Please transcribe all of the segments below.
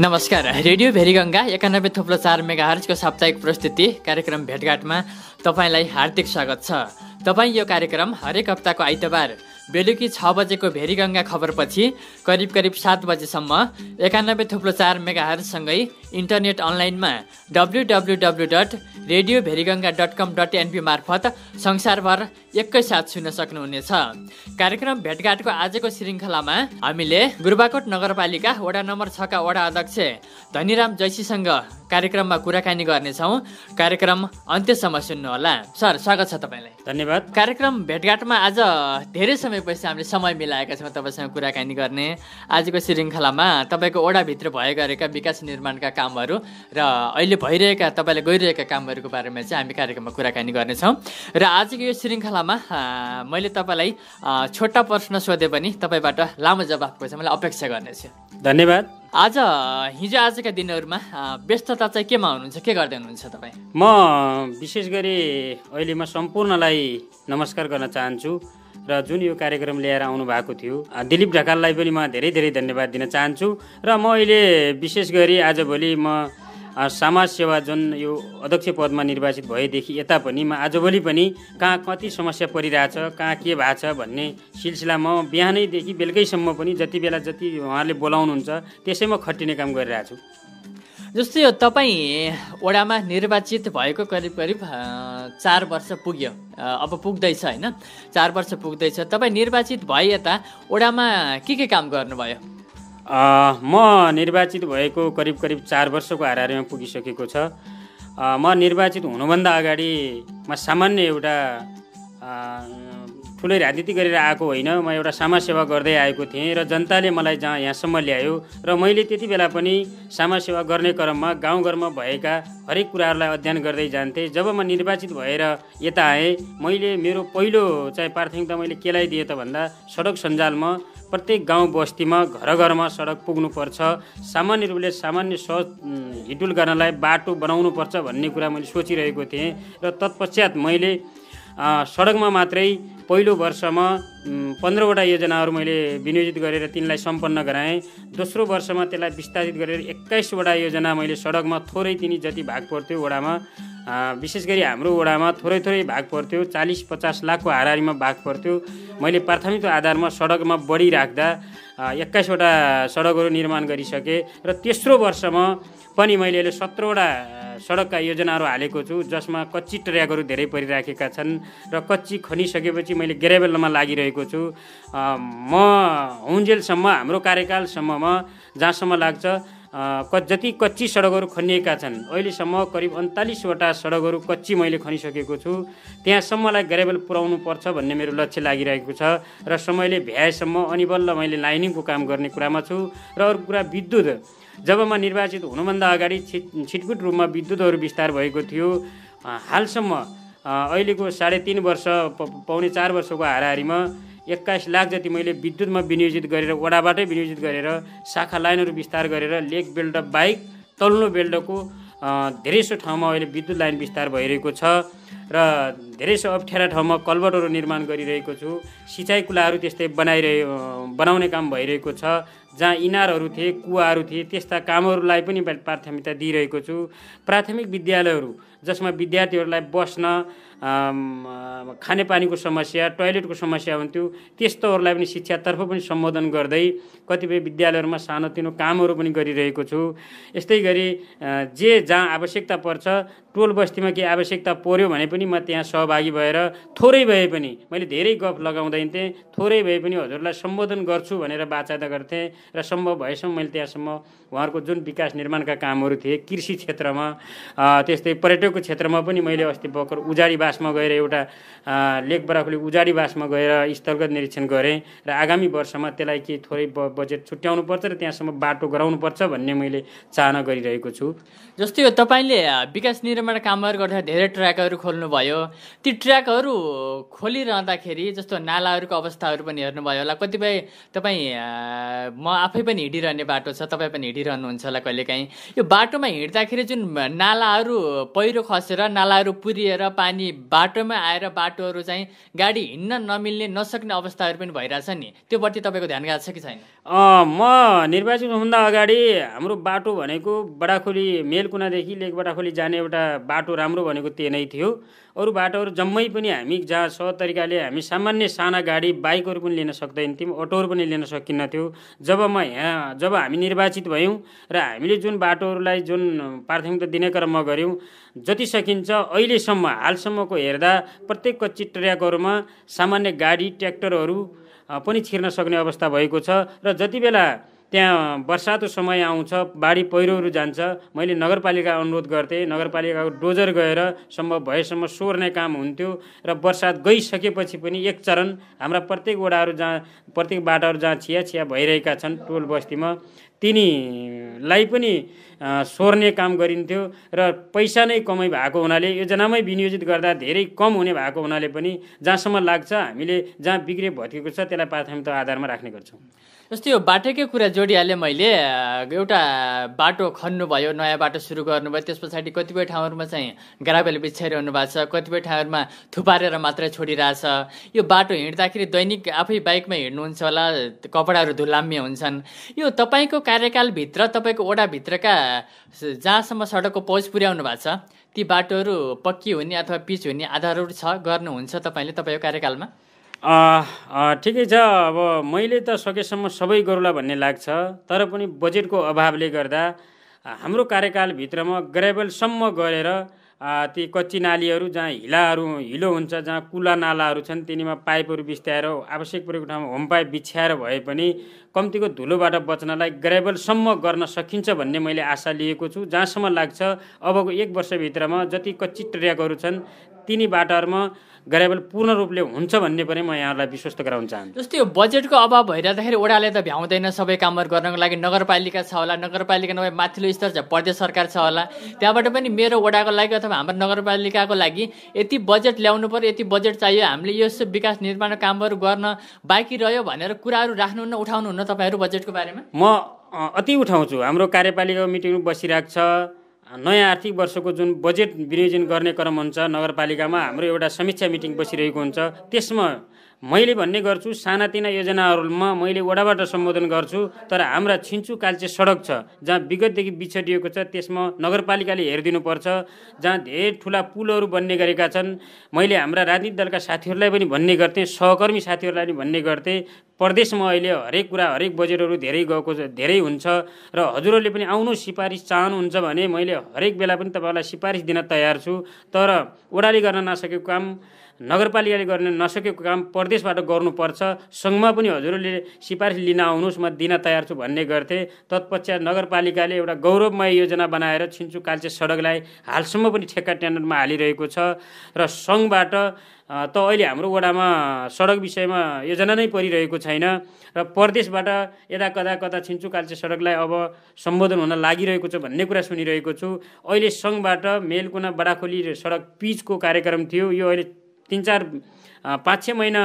नमस्कार रेडियो भेरीगङ्गा एकानब्बे थोप्लो चार मेगा हर्चको साप्ताहिक प्रस्तुति कार्यक्रम भेटघाटमा तपाईँलाई हार्दिक स्वागत छ तपाईँ यो कार्यक्रम हरेक हप्ताको आइतबार बेलुकी छ बजेको भेरीगङ्गा खबरपछि करिब करिब सात बजेसम्म एकानब्बे थुप्रो चार मेगाहरूसँगै इन्टरनेट अनलाइनमा W W dot radio Bheriganga dot com dot NP मार्फत संसारभर एकैसाथ सुन्न सक्नुहुनेछ कार्यक्रम भेटघाटको आजको श्रृङ्खलामा हामीले गुरुबाकोट नगरपालिका वडा नम्बर छका वडा अध्यक्ष धनीराम जैसीसँग कार्यक्रममा कुराकानी गर्नेछौँ कार्यक्रम अन्त्यसम्म सुन्नुहोला सर स्वागत छ तपाईँलाई धन्यवाद कार्यक्रम भेटघाटमा आज धेरै समयपछि हामीले समय मिलाएका छौँ तपाईँसँग कुराकानी गर्ने आजको श्रृङ्खलामा तपाईँको ओडाभित्र भए गरेका विकास निर्माणका कामहरू र अहिले भइरहेका तपाईँले गइरहेका कामहरूको बारेमा चाहिँ हामी कार्यक्रममा कुराकानी गर्नेछौँ र आजको यो श्रृङ्खलामा मैले तपाईँलाई छोटा प्रश्न सोधेँ पनि तपाईँबाट लामो जवाबको चाहिँ मैले अपेक्षा गर्नेछु धन्यवाद आज हिजो आजका दिनहरूमा व्यस्तता चाहिँ केमा हुनुहुन्छ के गर्दै हुनुहुन्छ तपाईँ म विशेष गरी अहिले म सम्पूर्णलाई नमस्कार गर्न चाहन्छु र जुन यो कार्यक्रम ल्याएर आउनु भएको थियो दिलीप ढकाललाई पनि म धेरै धेरै धन्यवाद दिन चाहन्छु र म अहिले विशेष गरी आजभोलि म समाज सेवा जुन यो अध्यक्ष पदमा निर्वाचित भएदेखि यता पनि म आजभोलि पनि कहाँ कति समस्या परिरहेछ कहाँ के भएको छ भन्ने सिलसिला म बिहानैदेखि बेलुकैसम्म पनि जति बेला जति उहाँहरूले बोलाउनुहुन्छ त्यसैमा खटिने काम गरिरहेको छु जस्तै तपाईँ वडामा निर्वाचित भएको करिब करिब चार वर्ष पुग्यो अब पुग्दैछ होइन चार वर्ष पुग्दैछ तपाईँ निर्वाचित भए यता वडामा के के काम गर्नुभयो म निर्वाचित भएको करिब करिब चार वर्षको हारेमा पुगिसकेको छ म निर्वाचित हुनुभन्दा अगाडि म सामान्य एउटा ठुलै राजनीति गरेर आएको होइन म एउटा समाजसेवा गर्दै आएको थिएँ र जनताले मलाई जहाँ यहाँसम्म ल्यायो र मैले त्यति बेला पनि समाजसेवा गर्ने क्रममा गाउँघरमा भएका हरेक कुराहरूलाई अध्ययन गर्दै जान्थेँ जब म निर्वाचित भएर यता आएँ मैले मेरो पहिलो चाहिँ प्राथमिकता मैले केलाई दिएँ त भन्दा सडक सञ्जालमा प्रत्येक गाउँ बस्तीमा घर घरमा सडक पुग्नुपर्छ सामान्य रूपले सामान्य स हिडुल गर्नलाई बाटो बनाउनुपर्छ भन्ने कुरा मैले सोचिरहेको थिएँ र तत्पश्चात मैले सडकमा मात्रै पहिलो वर्षमा पन्ध्रवटा योजनाहरू मैले विनियोजित गरेर तिनलाई सम्पन्न गराएँ दोस्रो वर्षमा त्यसलाई विस्तारित गरेर एक्काइसवटा योजना मैले सडकमा थोरै तिनी जति भाग पर्थ्यो वडामा विशेष गरी हाम्रो वडामा थोरै थोरै भाग पर्थ्यो चालिस पचास लाखको हारिमा भाग पर्थ्यो मैले प्राथमिक आधारमा सडकमा बढी राख्दा एक्काइसवटा सडकहरू निर्माण गरिसकेँ र तेस्रो वर्षमा पनि मैले अहिले सत्रवटा सडकका योजनाहरू हालेको छु जसमा कच्ची ट्र्याकहरू धेरै परिराखेका छन् र कच्ची खनिसकेपछि मैले ग्रेभेलमा लागिरहेको रहेको छु म हुन्जेलसम्म हाम्रो कार्यकालसम्ममा जहाँसम्म लाग्छ क जति कच्ची सडकहरू खनिएका छन् अहिलेसम्म करिब अन्तालिसवटा सडकहरू कच्ची मैले खनिसकेको छु त्यहाँसम्मलाई ग्रेभल पुर्याउनु पर्छ भन्ने मेरो लक्ष्य लागिरहेको छ र समयले भ्याएसम्म अनि बल्ल मैले लाइनिङको काम गर्ने कुरामा छु र अर्को कुरा विद्युत जब म निर्वाचित हुनुभन्दा अगाडि छिट छिटपुट रूपमा विद्युतहरू विस्तार भएको थियो हालसम्म अहिलेको साढे तिन वर्ष पाउने चार वर्षको हाराहारीमा एक्काइस लाख जति मैले विद्युतमा विनियोजित गरेर वडाबाटै विनियोजित गरेर शाखा लाइनहरू विस्तार गरेर लेक बेल्ट बाहेक तल्लो बेल्टको धेरैसो ठाउँमा अहिले विद्युत लाइन विस्तार भइरहेको छ र धेरैसो अप्ठ्यारा ठाउँमा कलबटहरू निर्माण गरिरहेको छु सिँचाइ कुलाहरू त्यस्तै बनाइरहे बनाउने काम भइरहेको छ जहाँ इनारहरू थिए कुवाहरू थिए त्यस्ता कामहरूलाई पनि प्राथमिकता दिइरहेको छु प्राथमिक विद्यालयहरू जसमा विद्यार्थीहरूलाई बस्न खानेपानीको समस्या टोयलेटको समस्या हुन्थ्यो त्यस्तोहरूलाई पनि शिक्षातर्फ पनि सम्बोधन गर्दै कतिपय विद्यालयहरूमा सानोतिनो कामहरू पनि गरिरहेको छु यस्तै गरी जे जहाँ आवश्यकता पर्छ टोल बस्तीमा केही आवश्यकता पर्यो भने पनि म त्यहाँ सहभागी भएर थोरै भए पनि मैले धेरै गफ लगाउँदैन थिएँ थोरै भए पनि हजुरलाई सम्बोधन गर्छु भनेर बाचादा गर्थेँ र सम्भव भएसम्म मैले त्यहाँसम्म उहाँहरूको जुन विकास निर्माणका कामहरू थिए कृषि क्षेत्रमा त्यस्तै पर्यटकको क्षेत्रमा पनि मैले अस्ति भर्खर उजाडी बासमा गएर एउटा लेक बराकुले उजाडी बासमा गएर स्थलगत निरीक्षण गरेँ र आगामी वर्षमा त्यसलाई के थोरै बजेट छुट्याउनु पर्छ र त्यहाँसम्म बाटो गराउनुपर्छ भन्ने मैले चाहना गरिरहेको छु जस्तै यो तपाईँले विकास निर्माण कामहरू गर्दा धेरै ट्र्याकहरू खोल्नुभयो ती ट्र्याकहरू खोलिरहँदाखेरि जस्तो नालाहरूको अवस्थाहरू पनि हेर्नुभयो होला कतिपय तपाईँ म आफै पनि हिँडिरहने बाटो छ तपाईँ पनि हिँडिरहनुहुन्छ होला कहिलेकाहीँ यो बाटोमा हिँड्दाखेरि जुन नालाहरू पहिरो खसेर नालाहरू पुरिएर पानी बाटोमा आएर बाटोहरू चाहिँ गाडी हिँड्न नमिल्ने नसक्ने अवस्थाहरू पनि भइरहेछ नि त्योप्रति तपाईँको ध्यान गएको छ कि छैन म निर्वाचित हुनुभन्दा अगाडि हाम्रो बाटो भनेको बडाखोली मेलकुनादेखि लेक बडाखोली जाने एउटा बाटो राम्रो भनेको त्यही नै थियो अरू बाटोहरू जम्मै पनि हामी जहाँ छ तरिकाले हामी सामान्य साना गाडी बाइकहरू पनि लिन सक्दैन थियौँ अटोहरू पनि लिन सकिन्न थियो जब म यहाँ जब हामी निर्वाचित भयौँ र हामीले जुन बाटोहरूलाई जुन प्राथमिकता दिने क्रममा गऱ्यौँ जति सकिन्छ अहिलेसम्म हालसम्मको हेर्दा प्रत्येक कच्ची ट्र्याकहरूमा सामान्य गाडी ट्र्याक्टरहरू पनि छिर्न सक्ने अवस्था भएको छ र जति बेला त्यहाँ वर्षातो समय आउँछ बाढी पहिरोहरू जान्छ मैले नगरपालिका अनुरोध गर्थेँ नगरपालिकाको डोजर गएर सम्भव भएसम्म सोर्ने काम हुन्थ्यो र वर्षात गइसकेपछि पनि एक चरण हाम्रा प्रत्येक वडाहरू जहाँ प्रत्येक बाटाहरू जहाँ छिया छिया भइरहेका छन् टोल बस्तीमा तिनीलाई पनि सोर्ने काम गरिन्थ्यो र पैसा नै कमै भएको हुनाले योजनामै विनियोजित गर्दा धेरै कम हुने भएको हुनाले पनि जहाँसम्म लाग्छ हामीले जहाँ बिग्रे भत्किएको छ त्यसलाई प्राथमिकता आधारमा राख्ने गर्छौँ जस्तो यो बाटोकै कुरा जोडिहालेँ मैले एउटा बाटो खन्नुभयो नयाँ बाटो सुरु गर्नुभयो त्यस पछाडि कतिपय ठाउँहरूमा चाहिँ ग्राभेल बिछ्याइरहनु भएको छ कतिपय ठाउँहरूमा थुपारेर मात्रै छोडिरहेछ यो बाटो हिँड्दाखेरि दैनिक आफै बाइकमा हिँड्नुहुन्छ होला कपडाहरू धुलाम्य हुन्छन् यो तपाईँको कार्यकालभित्र तपाईँको ओडाभित्रका जहाँसम्म सडकको पहुँच पुर्याउनु भएको छ ती बाटोहरू पक्की हुने अथवा पिच हुने आधारहरू छ गर्नुहुन्छ तपाईँले तपाईँको कार्यकालमा ठिकै छ अब मैले त सकेसम्म सबै गरौँला भन्ने लाग्छ तर पनि बजेटको अभावले गर्दा हाम्रो कार्यकालभित्रमा ग्रेबलसम्म गरेर ती कच्ची नालीहरू जहाँ हिलाहरू हिलो हुन्छ जहाँ कुला नालाहरू छन् तिनीमा पाइपहरू बिस्ताएर आवश्यक परेको ठाउँमा होम पाइप बिछ्याएर भए पनि कम्तीको धुलोबाट बच्नलाई ग्रेबलसम्म गर्न सकिन्छ भन्ने मैले आशा लिएको छु जहाँसम्म लाग्छ अबको एक वर्षभित्रमा जति कच्ची ट्र्याकहरू छन् तिनी बाटोहरूमा गरेबल पूर्ण रूपले हुन्छ भन्ने पनि म यहाँहरूलाई विश्वस्त गराउन चाहन्छु जस्तै यो बजेटको अभाव भइरहँदाखेरि ओडाले त भ्याउँदैन सबै कामहरू गर्नको लागि नगरपालिका छ होला नगरपालिका नभए माथिल्लो स्तर छ प्रदेश सरकार छ होला त्यहाँबाट पनि मेरो ओडाको लागि अथवा हाम्रो नगरपालिकाको लागि यति बजेट ल्याउनु पऱ्यो यति बजेट चाहियो हामीले यस विकास निर्माण कामहरू गर्न बाँकी रह्यो भनेर कुराहरू राख्नुहुन्न उठाउनुहुन्न तपाईँहरू बजेटको बारेमा म अति उठाउँछु हाम्रो कार्यपालिका मिटिङ बसिरहेको छ नयाँ आर्थिक वर्षको जुन बजेट विनियोजन गर्ने क्रम हुन्छ नगरपालिकामा हाम्रो एउटा समीक्षा मिटिङ बसिरहेको हुन्छ त्यसमा मैले भन्ने गर्छु सानातिना योजनाहरूमा मैले वडाबाट सम्बोधन गर्छु तर हाम्रा छिन्चु कालचे सडक छ जहाँ विगतदेखि बिछडिएको छ त्यसमा नगरपालिकाले हेरिदिनुपर्छ जहाँ धेरै ठुला पुलहरू बन्ने गरेका छन् मैले हाम्रा राजनीतिक दलका साथीहरूलाई पनि भन्ने गर्थेँ सहकर्मी साथीहरूलाई पनि भन्ने गर्थेँ प्रदेशमा अहिले हरेक कुरा हरेक बजेटहरू धेरै गएको धेरै हुन्छ र हजुरहरूले पनि आउनु सिफारिस चाहनुहुन्छ भने मैले हरेक बेला पनि तपाईँहरूलाई सिफारिस दिन तयार छु तर ओडाली गर्न नसकेको काम नगरपालिकाले गर्न नसकेको काम प्रदेशबाट गर्नुपर्छ सङ्घमा पनि हजुरले सिफारिस लिन आउनुहोस् म दिन तयार छु भन्ने गर्थे तत्पश्चात नगरपालिकाले एउटा गौरवमय योजना बनाएर छिन्चु कालचे सडकलाई हालसम्म पनि ठेक्का ट्यान्डरमा हालिरहेको छ र सङ्घबाट त अहिले हाम्रो वडामा सडक विषयमा योजना नै परिरहेको छैन र प्रदेशबाट यता कता कता छिन्चु कालचे सडकलाई अब सम्बोधन हुन लागिरहेको छ भन्ने कुरा सुनिरहेको छु अहिले सङ्घबाट मेलकुना बडाखोली सडक पिचको कार्यक्रम थियो यो अहिले तिन चार पाँच छ महिना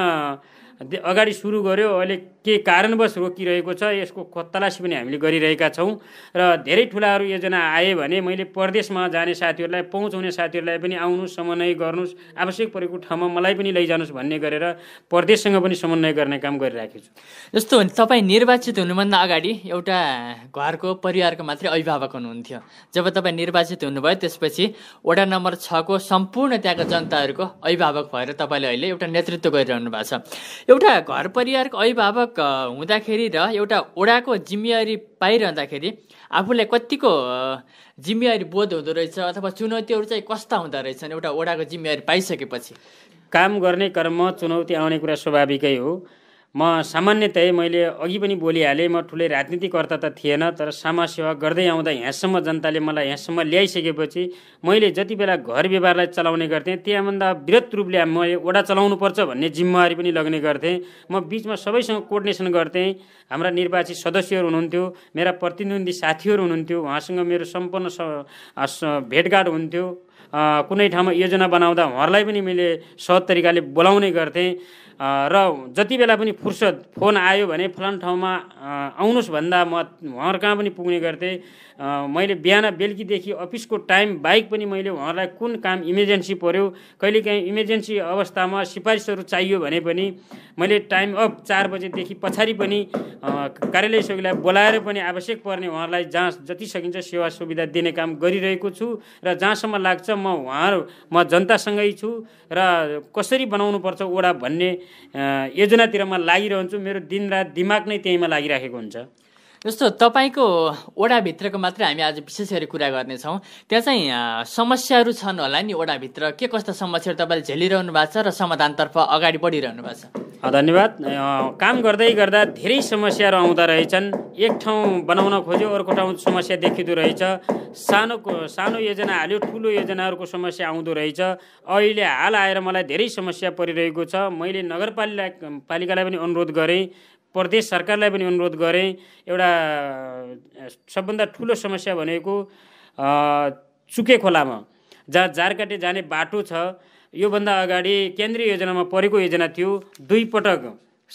अगाडि सुरु गर्यो अहिले के कारणवश रोकिरहेको छ यसको खोतलासी पनि हामीले गरिरहेका छौँ र धेरै ठुलाहरू योजना आए भने मैले परदेशमा जाने साथीहरूलाई पहुँच हुने साथीहरूलाई पनि आउनु समन्वय गर्नुहोस् आवश्यक परेको ठाउँमा मलाई पनि लैजानुहोस् भन्ने गरेर परदेशसँग पनि समन्वय गर्ने काम गरिराखेको छु जस्तो हो तपाईँ निर्वाचित हुनुभन्दा अगाडि एउटा घरको परिवारको मात्रै अभिभावक हुनुहुन्थ्यो जब तपाईँ निर्वाचित हुनुभयो त्यसपछि वडा नम्बर छको सम्पूर्ण त्यहाँको जनताहरूको अभिभावक भएर तपाईँले अहिले एउटा नेतृत्व गरिरहनु भएको छ एउटा घर परिवारको अभिभावक हुँदाखेरि र एउटा ओडाको जिम्मेवारी पाइरहँदाखेरि आफूलाई कतिको जिम्मेवारी बोध हुँदो रहेछ अथवा चुनौतीहरू चाहिँ कस्ता हुँदो रहेछन् एउटा ओडाको जिम्मेवारी पाइसकेपछि काम गर्ने कर्म चुनौती आउने कुरा स्वाभाविकै हो म सामान्यतया मैले अघि पनि बोलिहालेँ म ठुलै राजनीतिकर्ता त थिएन तर समाजसेवा गर्दै आउँदा यहाँसम्म जनताले मलाई यहाँसम्म ल्याइसकेपछि मैले जति बेला घर व्यवहारलाई चलाउने गर्थेँ त्यहाँभन्दा वृहत रूपले मैले ओडा चलाउनुपर्छ भन्ने जिम्मेवारी पनि लग्ने गर्थेँ म बिचमा सबैसँग कोर्डिनेसन गर्थेँ हाम्रा निर्वाचित सदस्यहरू हुनुहुन्थ्यो मेरा प्रतिनिधि साथीहरू हुनुहुन्थ्यो उहाँसँग मेरो सम्पन्न भेटघाट हुन्थ्यो कुनै ठाउँमा योजना बनाउँदा उहाँहरूलाई पनि मैले सहज तरिकाले बोलाउने गर्थेँ र जति बेला पनि फुर्सद फोन आयो भने फलान ठाउँमा आउनुहोस् भन्दा म उहाँहरू कहाँ पनि पुग्ने गर्थेँ मैले बिहान बेलुकीदेखि अफिसको टाइम बाहेक पनि मैले उहाँलाई कुन काम इमर्जेन्सी पऱ्यो कहिलेकाहीँ इमर्जेन्सी अवस्थामा सिफारिसहरू चाहियो भने पनि मैले टाइम अफ चार बजेदेखि पछाडि पनि कार्यालय सहयोगीलाई बोलाएर पनि आवश्यक पर्ने उहाँहरूलाई जहाँ जति सकिन्छ सेवा सुविधा दिने काम गरिरहेको छु र जहाँसम्म लाग्छ म उहाँहरू म जनतासँगै छु र कसरी बनाउनुपर्छ ओडा भन्ने योजनातिर म लागिरहन्छु मेरो दिनरात दिमाग नै त्यहीँमा लागिराखेको हुन्छ जस्तो तपाईँको ओडाभित्रको मात्रै हामी आज विशेष गरी कुरा गर्नेछौँ त्यहाँ चाहिँ समस्याहरू छन् होला नि ओडाभित्र के कस्ता समस्याहरू तपाईँले झेलिरहनु भएको छ र समाधानतर्फ अगाडि बढिरहनु भएको छ धन्यवाद काम गर्दै गर्दा धेरै समस्याहरू आउँदो रहेछन् एक ठाउँ बनाउन खोज्यो अर्को ठाउँ समस्या देखिँदो रहेछ सानो सानो योजना हाल्यो ठुलो योजनाहरूको समस्या आउँदो रहेछ अहिले हाल आएर मलाई धेरै समस्या परिरहेको छ मैले नगरपालिका पालिकालाई पनि अनुरोध गरेँ प्रदेश सरकारलाई पनि अनुरोध गरेँ एउटा सबभन्दा ठुलो समस्या भनेको चुके खोलामा जहाँ झारकाटे जाने बाटो छ योभन्दा अगाडि केन्द्रीय योजनामा परेको योजना थियो दुई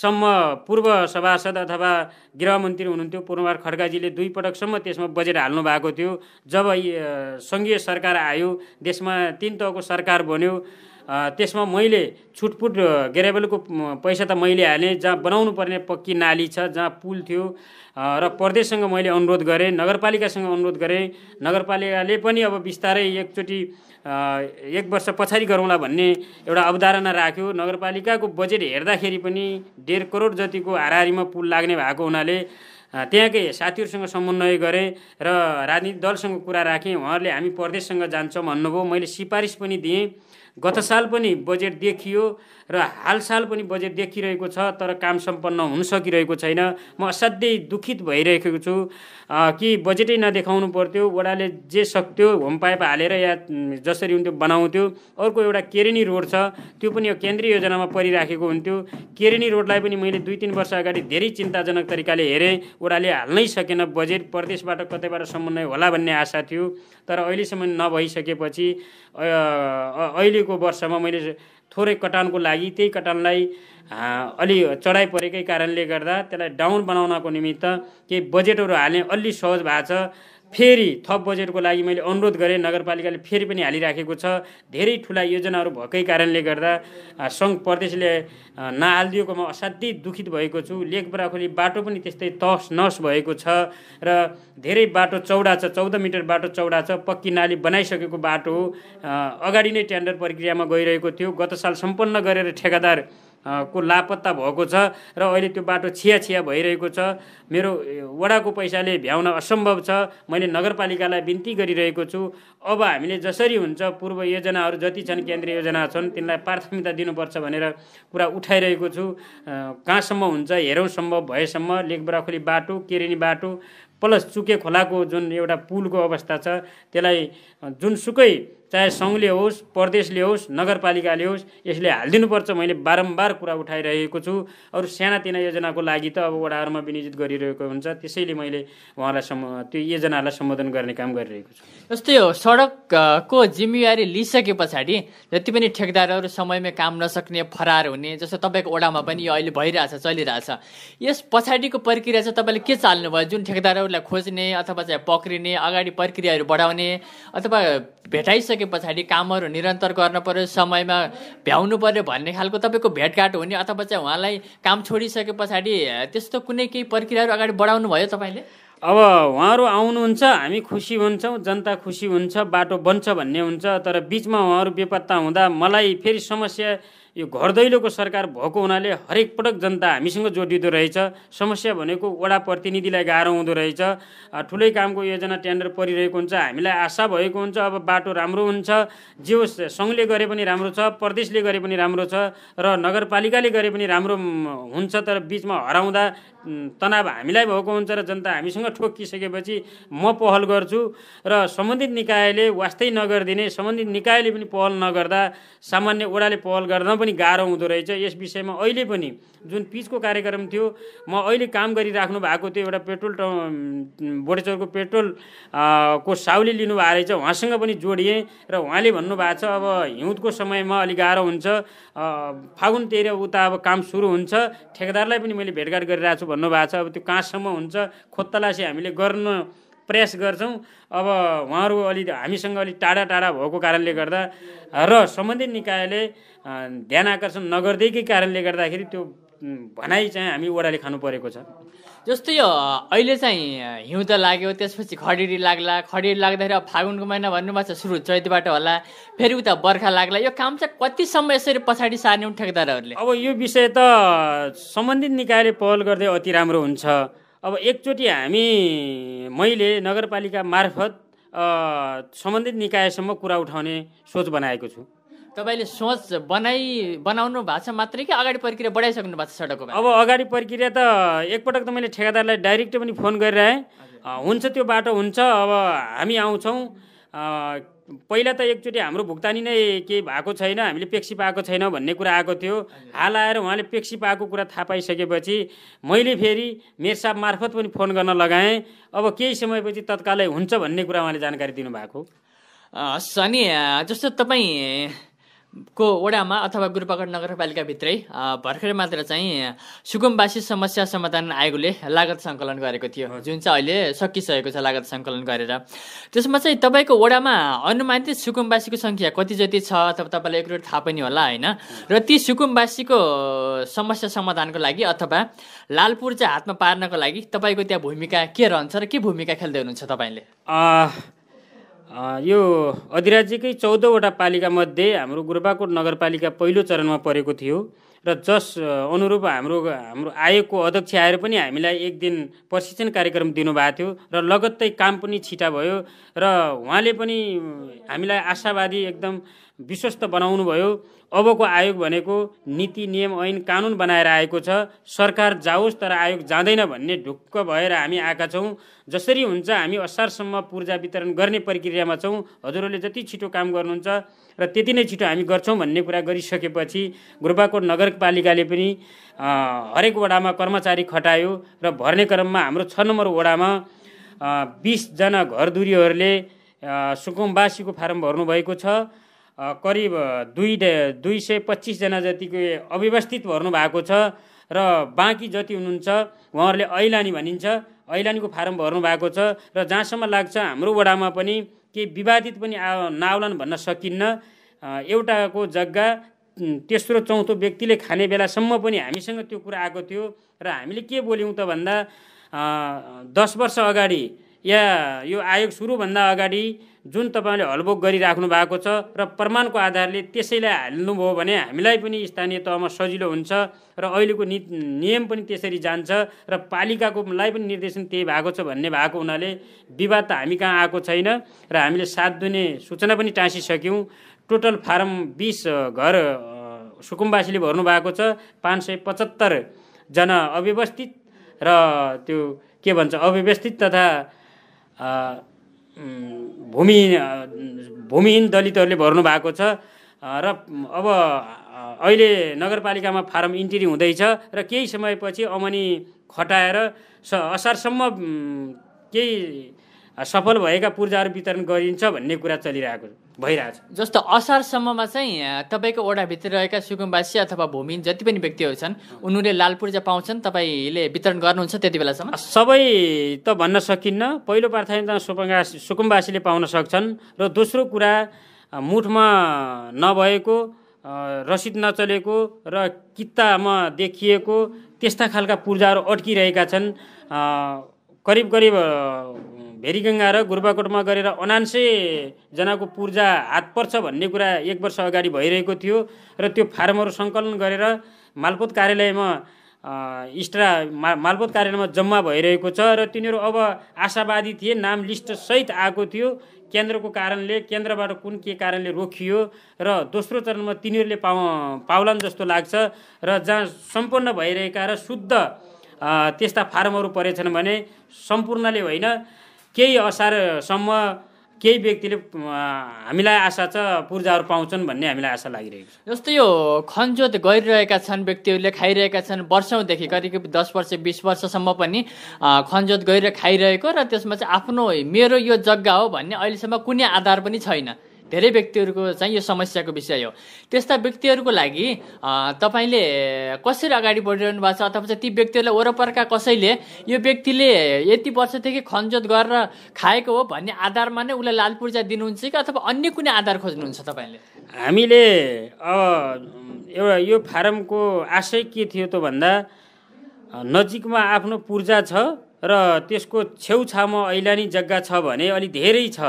सम्म पूर्व सभासद अथवा गृहमन्त्री हुनुहुन्थ्यो पूर्णबार खड्गाजीले दुई पटकसम्म त्यसमा बजेट हाल्नु भएको थियो जब सङ्घीय सरकार आयो देशमा तिन तहको सरकार बन्यो त्यसमा मैले छुटपुट गेरेबलको पैसा त मैले हालेँ जहाँ बनाउनु पर्ने पक्की नाली छ जहाँ पुल थियो र प्रदेशसँग मैले अनुरोध गरेँ नगरपालिकासँग अनुरोध गरेँ नगरपालिकाले पनि अब बिस्तारै एकचोटि एक वर्ष पछाडि गरौँला भन्ने एउटा अवधारणा राख्यो नगरपालिकाको बजेट हेर्दाखेरि पनि डेढ करोड जतिको हारिमा पुल लाग्ने भएको हुनाले त्यहाँकै साथीहरूसँग समन्वय गरेँ र राजनीतिक दलसँग कुरा राखेँ उहाँहरूले हामी प्रदेशसँग जान्छौँ भन्नुभयो मैले सिफारिस पनि दिएँ गत साल पनि बजेट देखियो र हालसाल पनि बजेट देखिरहेको छ तर काम सम्पन्न हुन सकिरहेको छैन म असाध्यै दुखित भइरहेको छु कि बजेटै नदेखाउनु पर्थ्यो वडाले जे सक्थ्यो होम पाइप हालेर या जसरी हुन्थ्यो बनाउँथ्यो अर्को एउटा केरेनी रोड छ त्यो पनि यो केन्द्रीय योजनामा परिराखेको हुन्थ्यो केरेनी रोडलाई पनि मैले दुई तिन वर्ष अगाडि धेरै चिन्ताजनक तरिकाले हेरेँ ओडाले हाल्नै सकेन बजेट प्रदेशबाट कतैबाट समन्वय होला भन्ने आशा थियो तर अहिलेसम्म नभइसकेपछि अहिलेको वर्षमा मैले थोरै कटानको लागि त्यही कटानलाई अलि चढाइ परेकै कारणले गर्दा त्यसलाई डाउन बनाउनको निमित्त केही बजेटहरू हाल्ने अलि सहज भएको छ फेरि थप बजेटको लागि मैले अनुरोध गरेँ नगरपालिकाले फेरि पनि हालिराखेको छ धेरै ठुला योजनाहरू भएकै कारणले गर्दा सङ्घ प्रदेशले नहालिदिएको म असाध्यै दुखित भएको छु लेख बराखोली बाटो पनि त्यस्तै तस नस भएको छ र धेरै बाटो चौडा छ चौध मिटर बाटो चौडा छ पक्की नाली बनाइसकेको बाटो हो अगाडि नै टेन्डर प्रक्रियामा गइरहेको थियो गत साल सम्पन्न गरेर ठेकादार को लापत्ता भएको छ र अहिले त्यो बाटो छिया छिया भइरहेको छ मेरो वडाको पैसाले भ्याउन असम्भव छ मैले नगरपालिकालाई बिन्ती गरिरहेको छु अब हामीले जसरी हुन्छ पूर्व योजनाहरू जति छन् केन्द्रीय योजना छन् तिनलाई प्राथमिकता दिनुपर्छ भनेर कुरा उठाइरहेको छु कहाँसम्म हुन्छ हेरौँ सम्भव भएसम्म लेकबराखोली बाटो केरेनी बाटो प्लस चुके खोलाको जुन एउटा पुलको अवस्था छ त्यसलाई जुनसुकै चाहे सङ्घले होस् प्रदेशले होस् नगरपालिकाले होस् यसले हालिदिनुपर्छ मैले बारम्बार कुरा उठाइरहेको छु अरू सानातिना योजनाको लागि त अब वडाहरूमा विनियोजित गरिरहेको हुन्छ त्यसैले मैले उहाँलाई सम् त्यो योजनाहरूलाई सम्बोधन गर्ने काम गरिरहेको छु जस्तै हो सडकको जिम्मेवारी लिइसके पछाडि जति पनि ठेकदारहरू समयमै काम नसक्ने फरार हुने जस्तो तपाईँको ओडामा पनि यो अहिले भइरहेछ चलिरहेछ यस पछाडिको प्रक्रिया चाहिँ तपाईँले के चाल्नु भयो जुन ठेकदारहरूलाई खोज्ने अथवा चाहिँ पक्रिने अगाडि प्रक्रियाहरू बढाउने अथवा भेटाइसके गरिसके पछाडि कामहरू निरन्तर गर्न पऱ्यो समयमा भ्याउनु पऱ्यो भन्ने खालको तपाईँको भेटघाट हुने अथवा चाहिँ उहाँलाई काम छोडिसके पछाडि त्यस्तो कुनै केही प्रक्रियाहरू अगाडि बढाउनु भयो तपाईँले अब उहाँहरू आउनुहुन्छ हामी खुसी हुन्छौँ जनता खुसी हुन्छ बाटो बन्छ भन्ने हुन्छ तर बिचमा उहाँहरू बेपत्ता हुँदा मलाई फेरि समस्या यो घर दैलोको सरकार भएको हुनाले हरेक पटक जनता हामीसँग जोडिँदो रहेछ समस्या भनेको वडा प्रतिनिधिलाई गाह्रो हुँदो रहेछ ठुलै कामको योजना टेन्डर परिरहेको हुन्छ हामीलाई आशा भएको हुन्छ अब बाटो राम्रो हुन्छ जे होस् सङ्घले गरे पनि राम्रो छ प्रदेशले गरे पनि राम्रो छ र नगरपालिकाले गरे पनि राम्रो हुन्छ तर बिचमा हराउँदा तनाव हामीलाई भएको हुन्छ र जनता हामीसँग ठोकिसकेपछि म पहल गर्छु र सम्बन्धित निकायले वास्तै नगरिदिने सम्बन्धित निकायले पनि पहल नगर्दा सामान्य ओडाले पहल गर्दा पनि गाह्रो हुँदो रहेछ यस विषयमा अहिले पनि जुन पिचको कार्यक्रम थियो म अहिले काम गरिराख्नु भएको थियो एउटा पेट्रोल ट बोडेचरको पेट्रोल को साउली लिनुभएको रहेछ उहाँसँग पनि जोडिएँ र उहाँले भन्नुभएको छ अब हिउँदको समयमा अलिक गाह्रो हुन्छ फागुन तेह्र उता अब काम सुरु हुन्छ ठेकेदारलाई पनि मैले भेटघाट गरिरहेको छु भन्नुभएको छ अब त्यो कहाँसम्म हुन्छ खोत्तलासी हामीले गर्न प्रयास गर्छौँ अब उहाँहरू अलि हामीसँग अलिक टाढा टाढा भएको कारणले गर्दा र सम्बन्धित निकायले ध्यान आकर्षण नगरिदिएकै कारणले गर्दाखेरि त्यो भनाइ चाहिँ हामी ओडाले खानु परेको छ जस्तै यो अहिले चाहिँ हिउँ त लाग्यो त्यसपछि खडेरी लाग्ला खडेरी लाग्दाखेरि अब फागुनको महिना भन्नुभएको छ सुरु चैतबाट होला फेरि उता बर्खा लाग्ला यो काम चाहिँ कतिसम्म यसरी पछाडि सार्ने ठेकेदारहरूले अब यो विषय त सम्बन्धित निकायले पहल गर्दै अति राम्रो हुन्छ अब एकचोटि हामी मैले नगरपालिका मार्फत सम्बन्धित निकायसम्म कुरा उठाउने सोच बनाएको छु तपाईँले सोच बनाइ बनाउनु भएको छ मात्रै कि अगाडि प्रक्रिया बढाइसक्नु भएको छ सडकको अब अगाडि प्रक्रिया त एकपटक त मैले ठेगादारलाई डाइरेक्ट पनि फोन गरिरहेँ हुन्छ त्यो बाटो हुन्छ अब हामी आउँछौँ पहिला त एकचोटि हाम्रो भुक्तानी नै केही भएको छैन हामीले पेक्सी पाएको छैन भन्ने कुरा आएको थियो हाल आएर उहाँले पेक्सी पाएको कुरा थाहा पाइसकेपछि मैले फेरि मेरसाप मार्फत पनि फोन गर्न लगाएँ अब केही समयपछि तत्कालै हुन्छ भन्ने कुरा उहाँले जानकारी दिनुभएको हस् अनि जस्तो तपाईँ को वडामा अथवा गुरुपाकोट नगरपालिकाभित्रै भर्खरै मात्र चाहिँ सुकुमवासी समस्या समाधान आयोगले लागत सङ्कलन गरेको थियो जुन चाहिँ अहिले सकिसकेको छ लागत सङ्कलन गरेर त्यसमा चाहिँ तपाईँको वडामा अनुमानित सुकुमवासीको सङ्ख्या कति जति छ अथवा तपाईँलाई एकरोट थाहा पनि होला होइन र ती सुकुमवासीको समस्या समाधानको लागि अथवा लालपुर चाहिँ हातमा पार्नको लागि तपाईँको त्यहाँ भूमिका के रहन्छ र के भूमिका खेल्दै हुनुहुन्छ तपाईँले यो अधिराज्यकै चौधवटा मध्ये हाम्रो गुरुबाकोट नगरपालिका पहिलो चरणमा परेको थियो र जस अनुरूप हाम्रो हाम्रो आयोगको अध्यक्ष आएर पनि हामीलाई एक दिन प्रशिक्षण कार्यक्रम दिनुभएको थियो र लगत्तै काम पनि छिटा भयो र उहाँले पनि हामीलाई आशावादी एकदम विश्वस्त बनाउनुभयो अबको आयोग भनेको नीति नियम ऐन कानुन बनाएर आएको छ सरकार जाओस् तर आयोग जाँदैन भन्ने ढुक्क भएर हामी आएका छौँ जसरी हुन्छ हामी असारसम्म पूर्जा वितरण गर्ने प्रक्रियामा छौँ हजुरहरूले जति छिटो काम गर्नुहुन्छ र त्यति नै छिटो हामी गर्छौँ भन्ने कुरा गरिसकेपछि गुरुबाकोट नगरपालिकाले पनि हरेक वडामा कर्मचारी खटायो र भर्ने क्रममा हाम्रो छ नम्बर वडामा बिसजना घरधुरीहरूले सुकुमवासीको फारम भर्नुभएको छ करिब दुई दुई सय पच्चिसजना जतिको अव्यवस्थित भएको छ र बाँकी जति हुनुहुन्छ उहाँहरूले ऐलानी भनिन्छ ऐलानीको फारम भर्नु भएको छ र जहाँसम्म लाग्छ हाम्रो वडामा पनि केही विवादित पनि आ नआउलान् भन्न सकिन्न एउटाको जग्गा तेस्रो चौथो व्यक्तिले खाने बेलासम्म पनि हामीसँग त्यो कुरा आएको थियो र हामीले के बोल्यौँ त भन्दा दस वर्ष अगाडि या यो आयोग सुरुभन्दा अगाडि जुन तपाईँले हलबोक गरिराख्नु भएको छ र प्रमाणको आधारले त्यसैलाई हाल्नुभयो भने हामीलाई पनि स्थानीय तहमा सजिलो हुन्छ र अहिलेको नि नियम पनि त्यसरी जान्छ र पालिकाकोलाई पनि निर्देशन त्यही भएको छ भन्ने भएको हुनाले विवाद त हामी कहाँ आएको छैन र हामीले साथ दिने सूचना पनि टाँसिसक्यौँ टोटल फारम बिस घर सुकुम्बासीले भर्नु भएको छ पाँच सय पचहत्तरजना अव्यवस्थित र त्यो के भन्छ अव्यवस्थित तथा भूमि भूमिहीन दलितहरूले भर्नु भएको छ र अब अहिले नगरपालिकामा फारम इन्ट्री हुँदैछ र केही समयपछि अमनी खटाएर स असारसम्म केही सफल भएका पूर्जाहरू वितरण गरिन्छ भन्ने कुरा चलिरहेको भइरहेछ जस्तो असारसम्ममा चाहिँ तपाईँको ओडाभित्र रहेका सुकुम्बासी अथवा भूमि जति पनि व्यक्तिहरू छन् उनीहरूले लाल पूर्जा पाउँछन् तपाईँले वितरण गर्नुहुन्छ त्यति बेलासम्म सबै त भन्न सकिन्न पहिलो प्राथमिकता सुकुम्बा सुकुम्बासीले पाउन सक्छन् र दोस्रो कुरा मुठमा नभएको रसिद नचलेको र कित्तामा देखिएको त्यस्ता खालका पूर्जाहरू अड्किरहेका छन् करिब करिब भेरीगङ्गा र गुर्बाकोटमा गरेर अनान्सेजनाको पूर्जा हात पर्छ भन्ने कुरा एक वर्ष अगाडि भइरहेको थियो र त्यो फारमहरू सङ्कलन गरेर मालपोत कार्यालयमा इस्ट्रा मा मालपोत कार्यालयमा जम्मा भइरहेको छ र तिनीहरू अब आशावादी थिए नाम लिस्टसहित आएको थियो केन्द्रको कारणले केन्द्रबाट कुन के कारणले रोकियो र दोस्रो चरणमा तिनीहरूले पाउ पाउलान् जस्तो लाग्छ र जहाँ सम्पन्न भइरहेका र शुद्ध त्यस्ता फारमहरू परेछन् भने सम्पूर्णले होइन केही असारसम्म केही व्यक्तिले हामीलाई आशा छ पूर्जाहरू पाउँछन् भन्ने हामीलाई आशा लागिरहेको छ जस्तै यो खनजोत गरिरहेका छन् व्यक्तिहरूले खाइरहेका छन् वर्षौँदेखि करिब दस वर्ष बिस वर्षसम्म पनि खनजोत गरेर खाइरहेको र त्यसमा चाहिँ आफ्नो मेरो यो जग्गा हो भन्ने अहिलेसम्म कुनै आधार पनि छैन धेरै व्यक्तिहरूको चाहिँ यो समस्याको विषय हो त्यस्ता व्यक्तिहरूको लागि तपाईँले कसरी अगाडि बढिरहनु भएको छ अथवा चाहिँ ती व्यक्तिहरूलाई वरपरका कसैले यो व्यक्तिले यति वर्षदेखि खनजोत गरेर खाएको हो भन्ने आधारमा नै उसलाई लाल पूर्जा दिनुहुन्छ कि अथवा अन्य कुनै आधार खोज्नुहुन्छ तपाईँले हामीले एउटा यो फारमको आशय के थियो त भन्दा नजिकमा आफ्नो पूर्जा छ र त्यसको छेउछाउमा नि जग्गा छ भने अलि धेरै छ